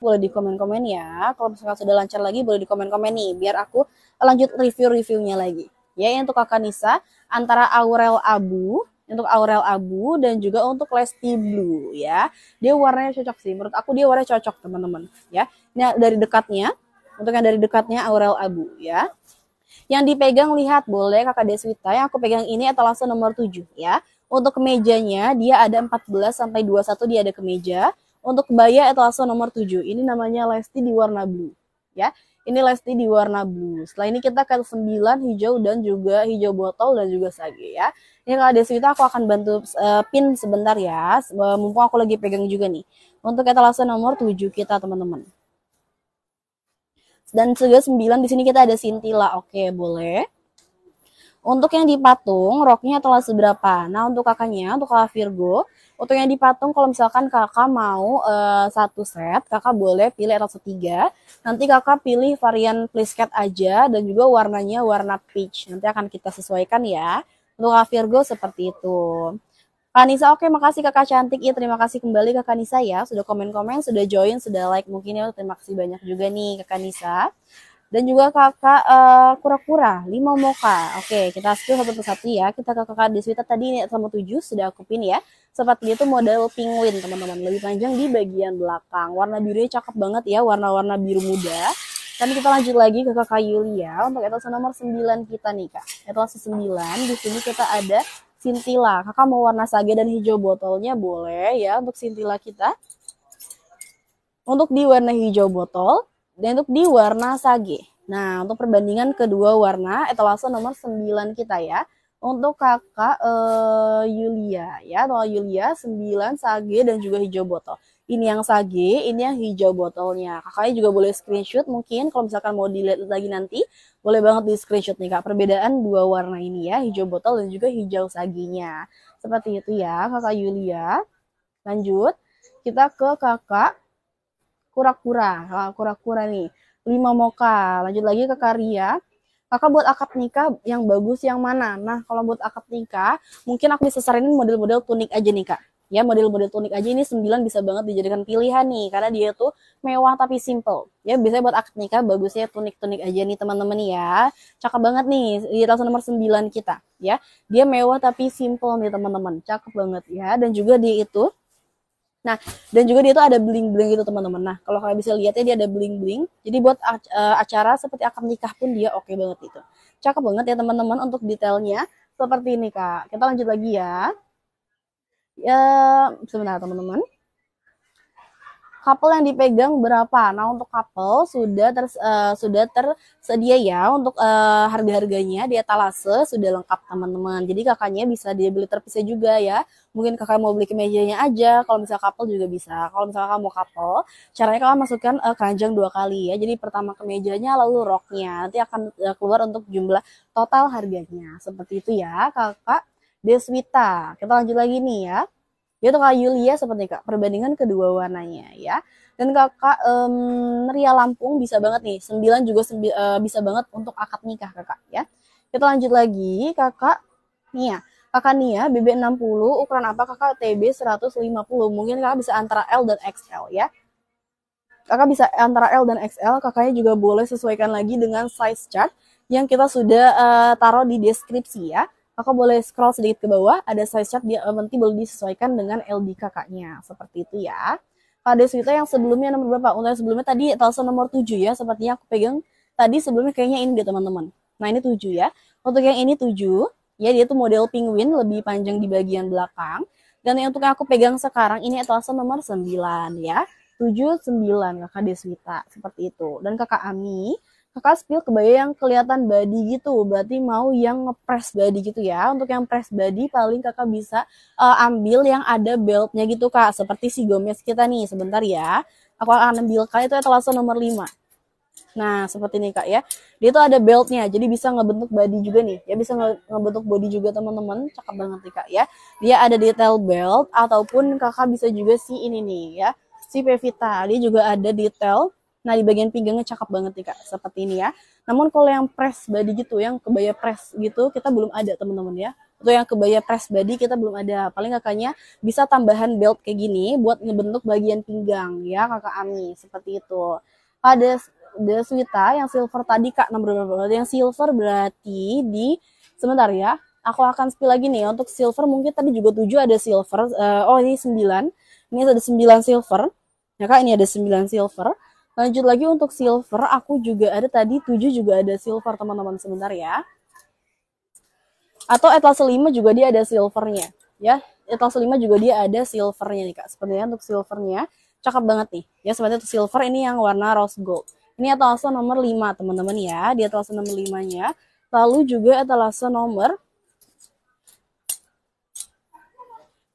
boleh di komen-komen ya. Kalau misalkan sudah lancar lagi boleh di komen-komen nih biar aku lanjut review-reviewnya lagi. Ya, yang untuk Kakak Nisa antara Aurel Abu, untuk Aurel Abu dan juga untuk Lesti Blue ya. Dia warnanya cocok sih. Menurut aku dia warnanya cocok, teman-teman, ya. Ini dari dekatnya, untuk yang dari dekatnya Aurel Abu ya. Yang dipegang lihat boleh Kakak Deswita yang aku pegang ini etalase nomor 7 ya. Untuk kemejanya dia ada 14 sampai 21 dia ada kemeja. Untuk kebaya etalase nomor 7, ini namanya Lesti di warna blue. Ya, ini Lesti di warna blue. Setelah ini kita ke 9 hijau dan juga hijau botol dan juga sage ya. Ini kalau ada cerita aku akan bantu uh, pin sebentar ya. Eh, mumpung aku lagi pegang juga nih. Untuk etalase nomor 7 kita teman-teman. Dan juga 9 di sini kita ada Sintila. Oke, boleh. Untuk yang di patung, roknya telah seberapa? Nah, untuk kakaknya, untuk kakak Virgo, untuk yang di kalau misalkan kakak mau uh, satu set, kakak boleh pilih atau tiga. Nanti kakak pilih varian please cat aja dan juga warnanya warna peach. Nanti akan kita sesuaikan ya. Untuk Kak Virgo seperti itu. Kak Nisa, oke makasih kakak cantik. ya terima kasih kembali kakak Nisa ya. Sudah komen-komen, sudah join, sudah like mungkin ya. Terima kasih banyak juga nih kakak Nisa dan juga kakak kura eh, kura-kura lima moka oke kita skill satu persatu ya kita ke kakak Deswita tadi ini sama tujuh sudah aku pin ya seperti itu model penguin teman-teman lebih panjang di bagian belakang warna birunya cakep banget ya warna-warna biru muda dan kita lanjut lagi ke kakak Yulia untuk etalase nomor 9 kita nih kak etalase 9 di sini kita ada Sintila kakak mau warna sage dan hijau botolnya boleh ya untuk Sintila kita untuk di warna hijau botol dan untuk di warna sage. Nah, untuk perbandingan kedua warna etalase nomor 9 kita ya. Untuk kakak uh, Yulia ya, atau Yulia 9 sage dan juga hijau botol. Ini yang sage, ini yang hijau botolnya. Kakaknya juga boleh screenshot mungkin kalau misalkan mau dilihat lagi nanti, boleh banget di screenshot nih Kak. Perbedaan dua warna ini ya, hijau botol dan juga hijau saginya. Seperti itu ya, Kakak Yulia. Lanjut, kita ke Kakak kura-kura kura-kura nih 5 moka lanjut lagi ke karya kakak buat akad nikah yang bagus yang mana nah kalau buat akad nikah mungkin aku bisa saranin model-model tunik aja nih kak ya model-model tunik aja ini 9 bisa banget dijadikan pilihan nih karena dia tuh mewah tapi simple ya biasanya buat akad nikah bagusnya tunik-tunik aja nih teman-teman ya cakep banget nih di rasa nomor 9 kita ya dia mewah tapi simple nih teman-teman cakep banget ya dan juga dia itu Nah, dan juga dia tuh ada bling-bling gitu teman-teman. Nah, kalau kalian bisa lihat ya dia ada bling-bling. Jadi buat eh, acara seperti akad nikah pun dia oke okay banget itu. Cakep banget ya teman-teman untuk detailnya seperti ini Kak. Kita lanjut lagi ya. Ya, sebentar teman-teman. Couple yang dipegang berapa? Nah, untuk couple sudah ter, uh, sudah tersedia ya untuk uh, harga-harganya di etalase sudah lengkap teman-teman. Jadi kakaknya bisa dia beli terpisah juga ya. Mungkin kakak mau beli kemejanya aja, kalau misalnya couple juga bisa. Kalau misalnya kamu couple, caranya kakak masukkan uh, keranjang dua kali ya. Jadi pertama kemejanya lalu roknya. Nanti akan uh, keluar untuk jumlah total harganya. Seperti itu ya, Kakak Deswita. Kita lanjut lagi nih ya yaitu kak Yulia seperti kak perbandingan kedua warnanya ya dan kakak um, Ria Lampung bisa banget nih sembilan juga sembi, uh, bisa banget untuk akad nikah kakak ya kita lanjut lagi kakak Nia kakak Nia BB60 ukuran apa kakak TB 150 mungkin kakak bisa antara L dan XL ya kakak bisa antara L dan XL kakaknya juga boleh sesuaikan lagi dengan size chart yang kita sudah uh, taruh di deskripsi ya kakak boleh scroll sedikit ke bawah, ada size chart dia eh, nanti boleh disesuaikan dengan L.B kakaknya, Seperti itu ya. Pada Swita yang sebelumnya nomor berapa? Untuk yang sebelumnya tadi Telson nomor 7 ya, sepertinya aku pegang tadi sebelumnya kayaknya ini dia teman-teman. Nah ini 7 ya. Untuk yang ini 7, ya dia tuh model penguin lebih panjang di bagian belakang. Dan yang untuk yang aku pegang sekarang ini Telson nomor 9 ya. 7, 9 kakak Deswita, seperti itu. Dan kakak Ami, kakak spill kebaya yang kelihatan body gitu berarti mau yang ngepres body gitu ya untuk yang press body paling kakak bisa uh, ambil yang ada beltnya gitu kak seperti si Gomez kita nih sebentar ya aku akan ambil kali itu etalase nomor 5 nah seperti ini kak ya dia tuh ada beltnya jadi bisa ngebentuk body juga nih ya bisa ngebentuk body juga teman-teman cakep banget nih kak ya dia ada detail belt ataupun kakak bisa juga si ini nih ya si Pevita dia juga ada detail Nah, di bagian pinggangnya cakep banget nih Kak, seperti ini ya. Namun kalau yang press body gitu, yang kebaya press gitu, kita belum ada teman-teman ya. Untuk yang kebaya press body kita belum ada. Paling kakaknya bisa tambahan belt kayak gini buat ngebentuk bagian pinggang ya kakak Ami, seperti itu. Pada ah, The Swita yang silver tadi Kak, nomor nah, berapa? Yang silver berarti di, sebentar ya, aku akan spill lagi nih Untuk silver mungkin tadi juga 7 ada silver, uh, oh ini 9, ini ada 9 silver. Ya Kak, ini ada 9 silver. Lanjut lagi untuk silver, aku juga ada tadi 7 juga ada silver teman-teman sebentar ya. Atau etalase 5 juga dia ada silvernya ya. Etalase 5 juga dia ada silvernya nih Kak. sebenarnya untuk silvernya cakep banget nih. Ya sebenarnya untuk silver ini yang warna rose gold. Ini etalase nomor 5 teman-teman ya. Di etalase nomor 5-nya. Lalu juga etalase nomor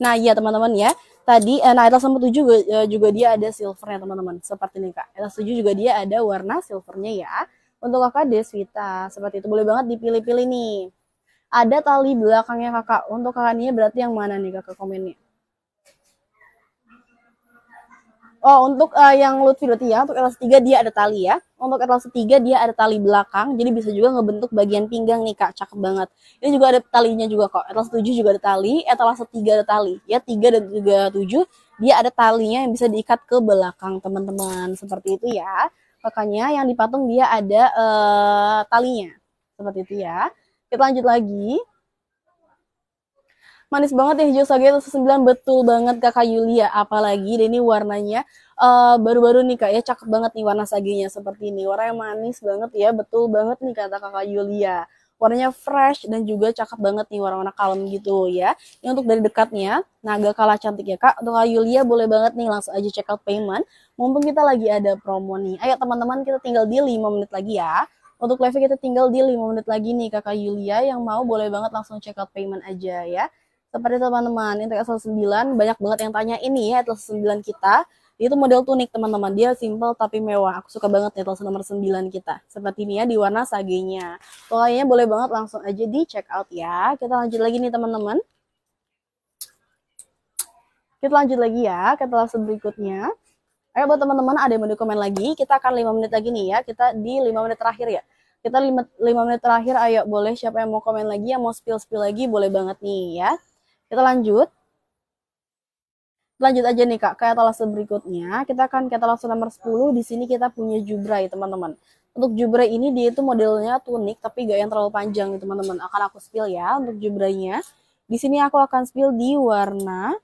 Nah, iya teman-teman ya tadi eh, nah Atlas 7 juga, eh, juga dia ada silvernya teman-teman seperti ini kak Atlas 7 juga dia ada warna silvernya ya untuk kakak Deswita seperti itu boleh banget dipilih-pilih nih ada tali belakangnya kakak untuk kakaknya berarti yang mana nih kakak komennya Oh, untuk uh, yang lutfi ya, untuk etalase 3 dia ada tali ya. Untuk etalase 3 dia ada tali belakang, jadi bisa juga ngebentuk bagian pinggang nih Kak, cakep banget. Ini juga ada talinya juga kok. Etalase 7 juga ada tali, etalase 3 ada tali. Ya, 3 dan juga 7 dia ada talinya yang bisa diikat ke belakang, teman-teman. Seperti itu ya. Makanya yang dipatung dia ada uh, talinya. Seperti itu ya. Kita lanjut lagi manis banget ya hijau sage itu sembilan betul banget kakak Yulia apalagi ini warnanya eh, baru-baru uh, nih kak ya cakep banget nih warna sagenya seperti ini warna yang manis banget ya betul banget nih kata kakak Yulia warnanya fresh dan juga cakep banget nih warna-warna kalem gitu ya. Ini untuk dari dekatnya, nah naga kalah cantik ya kak. Untuk Yulia boleh banget nih langsung aja check out payment. Mumpung kita lagi ada promo nih. Ayo teman-teman kita tinggal di 5 menit lagi ya. Untuk live kita tinggal di 5 menit lagi nih kakak Yulia yang mau boleh banget langsung check out payment aja ya. Seperti teman-teman, Intex L9 banyak banget yang tanya ini ya Atlas 9 kita. Itu model tunik teman-teman, dia simple tapi mewah. Aku suka banget nih Atlas nomor 9 kita. Seperti ini ya di warna sagenya. pokoknya boleh banget langsung aja di check out ya. Kita lanjut lagi nih teman-teman. Kita lanjut lagi ya ke kelas berikutnya. Ayo buat teman-teman ada yang mau komen lagi, kita akan 5 menit lagi nih ya. Kita di 5 menit terakhir ya kita 5 menit terakhir ayo boleh siapa yang mau komen lagi yang mau spill-spill lagi boleh banget nih ya kita lanjut. Lanjut aja nih Kak, kayak etalase berikutnya. Kita akan ke etalase nomor 10. Di sini kita punya ya teman-teman. Untuk jubrai ini dia itu modelnya tunik tapi gak yang terlalu panjang nih, teman-teman. Akan aku spill ya untuk jubrainya. Di sini aku akan spill di warna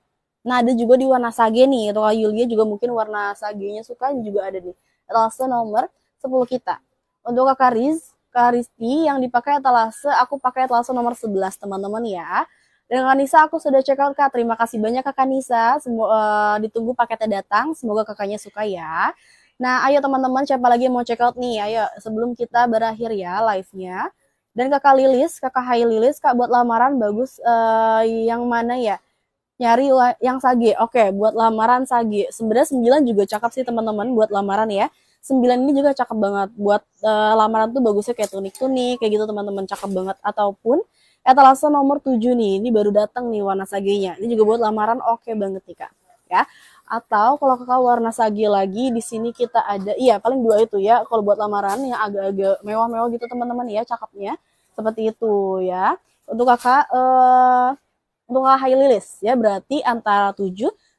Nah, ada juga di warna sage nih. Atau Yulia juga mungkin warna sagenya suka juga ada nih. Etalase nomor 10 kita. Untuk Kakak Riz, Kak Risti yang dipakai etalase, aku pakai etalase nomor 11 teman-teman ya. Dan Kak Nisa aku sudah check out Kak. Terima kasih banyak Kak Nisa. Semoga uh, eh, ditunggu paketnya datang. Semoga kakaknya suka ya. Nah, ayo teman-teman siapa lagi yang mau check out nih? Ayo sebelum kita berakhir ya live-nya. Dan Kakak Lilis, Kakak Hai Lilis, Kak buat lamaran bagus uh, yang mana ya? Nyari yang sage. Oke, okay, buat lamaran sage. Sebenarnya 9 juga cakep sih teman-teman buat lamaran ya. 9 ini juga cakep banget buat uh, lamaran tuh bagusnya kayak tunik-tunik kayak gitu teman-teman cakep banget ataupun etalase nomor 7 nih, ini baru datang nih warna saginya Ini juga buat lamaran oke okay banget nih Kak. Ya. Atau kalau kakak warna sagi lagi, di sini kita ada, iya paling dua itu ya, kalau buat lamaran yang agak-agak mewah-mewah gitu teman-teman ya, cakepnya. Seperti itu ya. Untuk kakak, eh, untuk kakak high lilis ya, berarti antara 7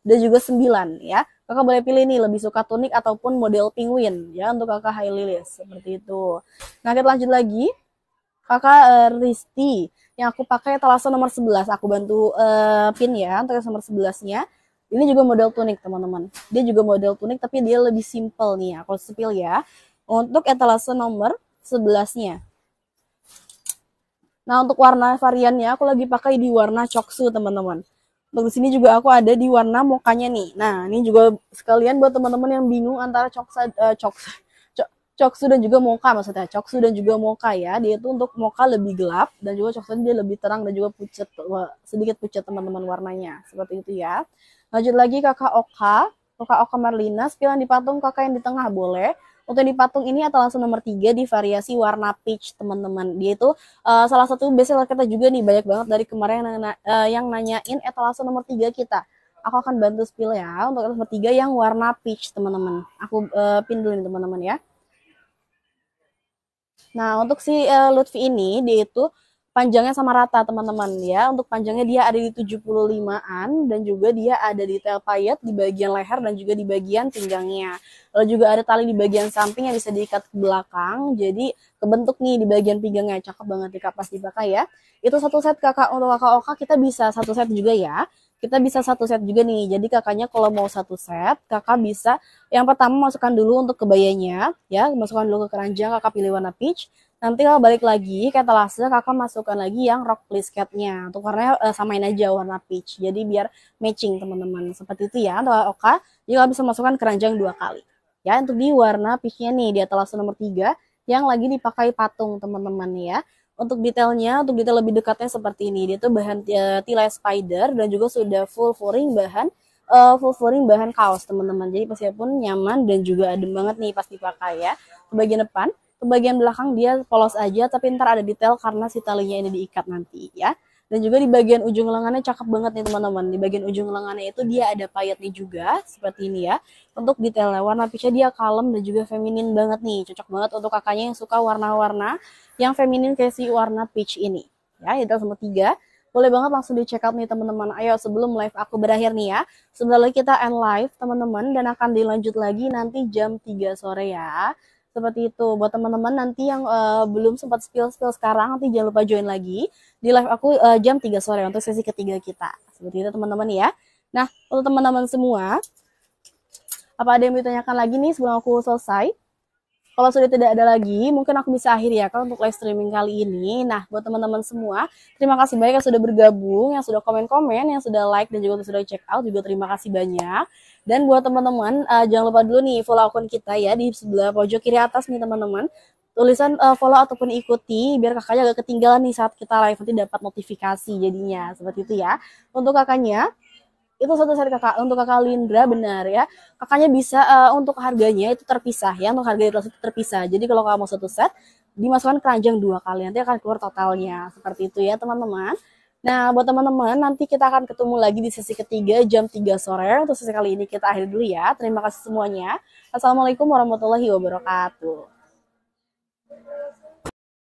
dan juga 9 ya. Kakak boleh pilih nih lebih suka tunik ataupun model penguin ya untuk kakak high lilis seperti itu. Nah, kita lanjut lagi kakak uh, eh, Risti yang aku pakai telasa nomor 11 aku bantu uh, pin ya untuk nomor 11 nya ini juga model tunik teman-teman dia juga model tunik tapi dia lebih simple nih ya. aku sepil ya untuk etalase nomor 11 nya nah untuk warna variannya aku lagi pakai di warna coksu teman-teman untuk di sini juga aku ada di warna mukanya nih nah ini juga sekalian buat teman-teman yang bingung antara coksa uh, eh, coksa Choksu dan juga Mocha maksudnya. Choksu dan juga Mocha ya. Dia itu untuk Mocha lebih gelap dan juga Choksu dia lebih terang dan juga pucat sedikit pucat teman-teman warnanya. Seperti itu ya. Lanjut lagi kakak Oka. Kakak Oka Marlina, pilihan di patung kakak yang di tengah boleh. Untuk yang di patung ini atau langsung nomor 3 di variasi warna peach teman-teman. Dia itu uh, salah satu bestseller kita juga nih banyak banget dari kemarin yang, uh, yang nanyain etalase eh, nomor 3 kita. Aku akan bantu spill ya untuk etalase nomor 3 yang warna peach teman-teman. Aku uh, pin dulu teman-teman ya. Nah, untuk si uh, Lutfi ini dia itu panjangnya sama rata teman-teman ya. Untuk panjangnya dia ada di 75-an dan juga dia ada di tail payet di bagian leher dan juga di bagian pinggangnya. Lalu juga ada tali di bagian samping yang bisa diikat ke belakang. Jadi kebentuk nih di bagian pinggangnya cakep banget di kapas dipakai ya. Itu satu set kakak untuk kakak Oka kita bisa satu set juga ya kita bisa satu set juga nih. Jadi kakaknya kalau mau satu set, kakak bisa yang pertama masukkan dulu untuk kebayanya, ya, masukkan dulu ke keranjang, kakak pilih warna peach. Nanti kalau balik lagi ke etalase, kakak masukkan lagi yang rock please catnya. Untuk warnanya uh, eh, samain aja warna peach. Jadi biar matching teman-teman. Seperti itu ya, oke Oka. Jadi bisa masukkan keranjang dua kali. Ya, untuk di warna peachnya nih, di etalase nomor tiga yang lagi dipakai patung teman-teman ya. Untuk detailnya, untuk detail lebih dekatnya seperti ini. Dia tuh bahan uh, tilai e spider dan juga sudah full furing bahan uh, full furing bahan kaos teman-teman. Jadi pasti pun nyaman dan juga adem banget nih pas dipakai ya. Ke bagian depan, ke bagian belakang dia polos aja tapi ntar ada detail karena si talinya ini diikat nanti ya. Dan juga di bagian ujung lengannya cakep banget nih teman-teman. Di bagian ujung lengannya itu dia ada payetnya juga, seperti ini ya. Untuk detailnya, warna peachnya dia kalem dan juga feminin banget nih. Cocok banget untuk kakaknya yang suka warna-warna yang feminin kayak si warna peach ini. Ya, itu semua tiga boleh banget langsung di check out nih teman-teman. Ayo sebelum live aku berakhir nih ya. Sebentar lagi kita end live teman-teman dan akan dilanjut lagi nanti jam 3 sore ya seperti itu buat teman-teman nanti yang uh, belum sempat spill-spill sekarang nanti jangan lupa join lagi di live aku uh, jam 3 sore untuk sesi ketiga kita seperti itu teman-teman ya nah untuk teman-teman semua apa ada yang ditanyakan lagi nih sebelum aku selesai kalau sudah tidak ada lagi, mungkin aku bisa akhiri ya kan untuk live streaming kali ini. Nah, buat teman-teman semua, terima kasih banyak yang sudah bergabung, yang sudah komen-komen, yang sudah like dan juga sudah check out juga terima kasih banyak. Dan buat teman-teman, uh, jangan lupa dulu nih follow akun kita ya di sebelah pojok kiri atas nih teman-teman. Tulisan uh, follow ataupun ikuti biar kakaknya gak ketinggalan nih saat kita live nanti dapat notifikasi jadinya seperti itu ya. Untuk kakaknya itu satu set kakak untuk kakak Lindra benar ya kakaknya bisa uh, untuk harganya itu terpisah ya untuk harga itu terpisah jadi kalau kamu satu set dimasukkan keranjang dua kali nanti akan keluar totalnya seperti itu ya teman-teman Nah, buat teman-teman, nanti kita akan ketemu lagi di sesi ketiga jam 3 sore. Untuk sesi kali ini kita akhiri dulu ya. Terima kasih semuanya. Assalamualaikum warahmatullahi wabarakatuh.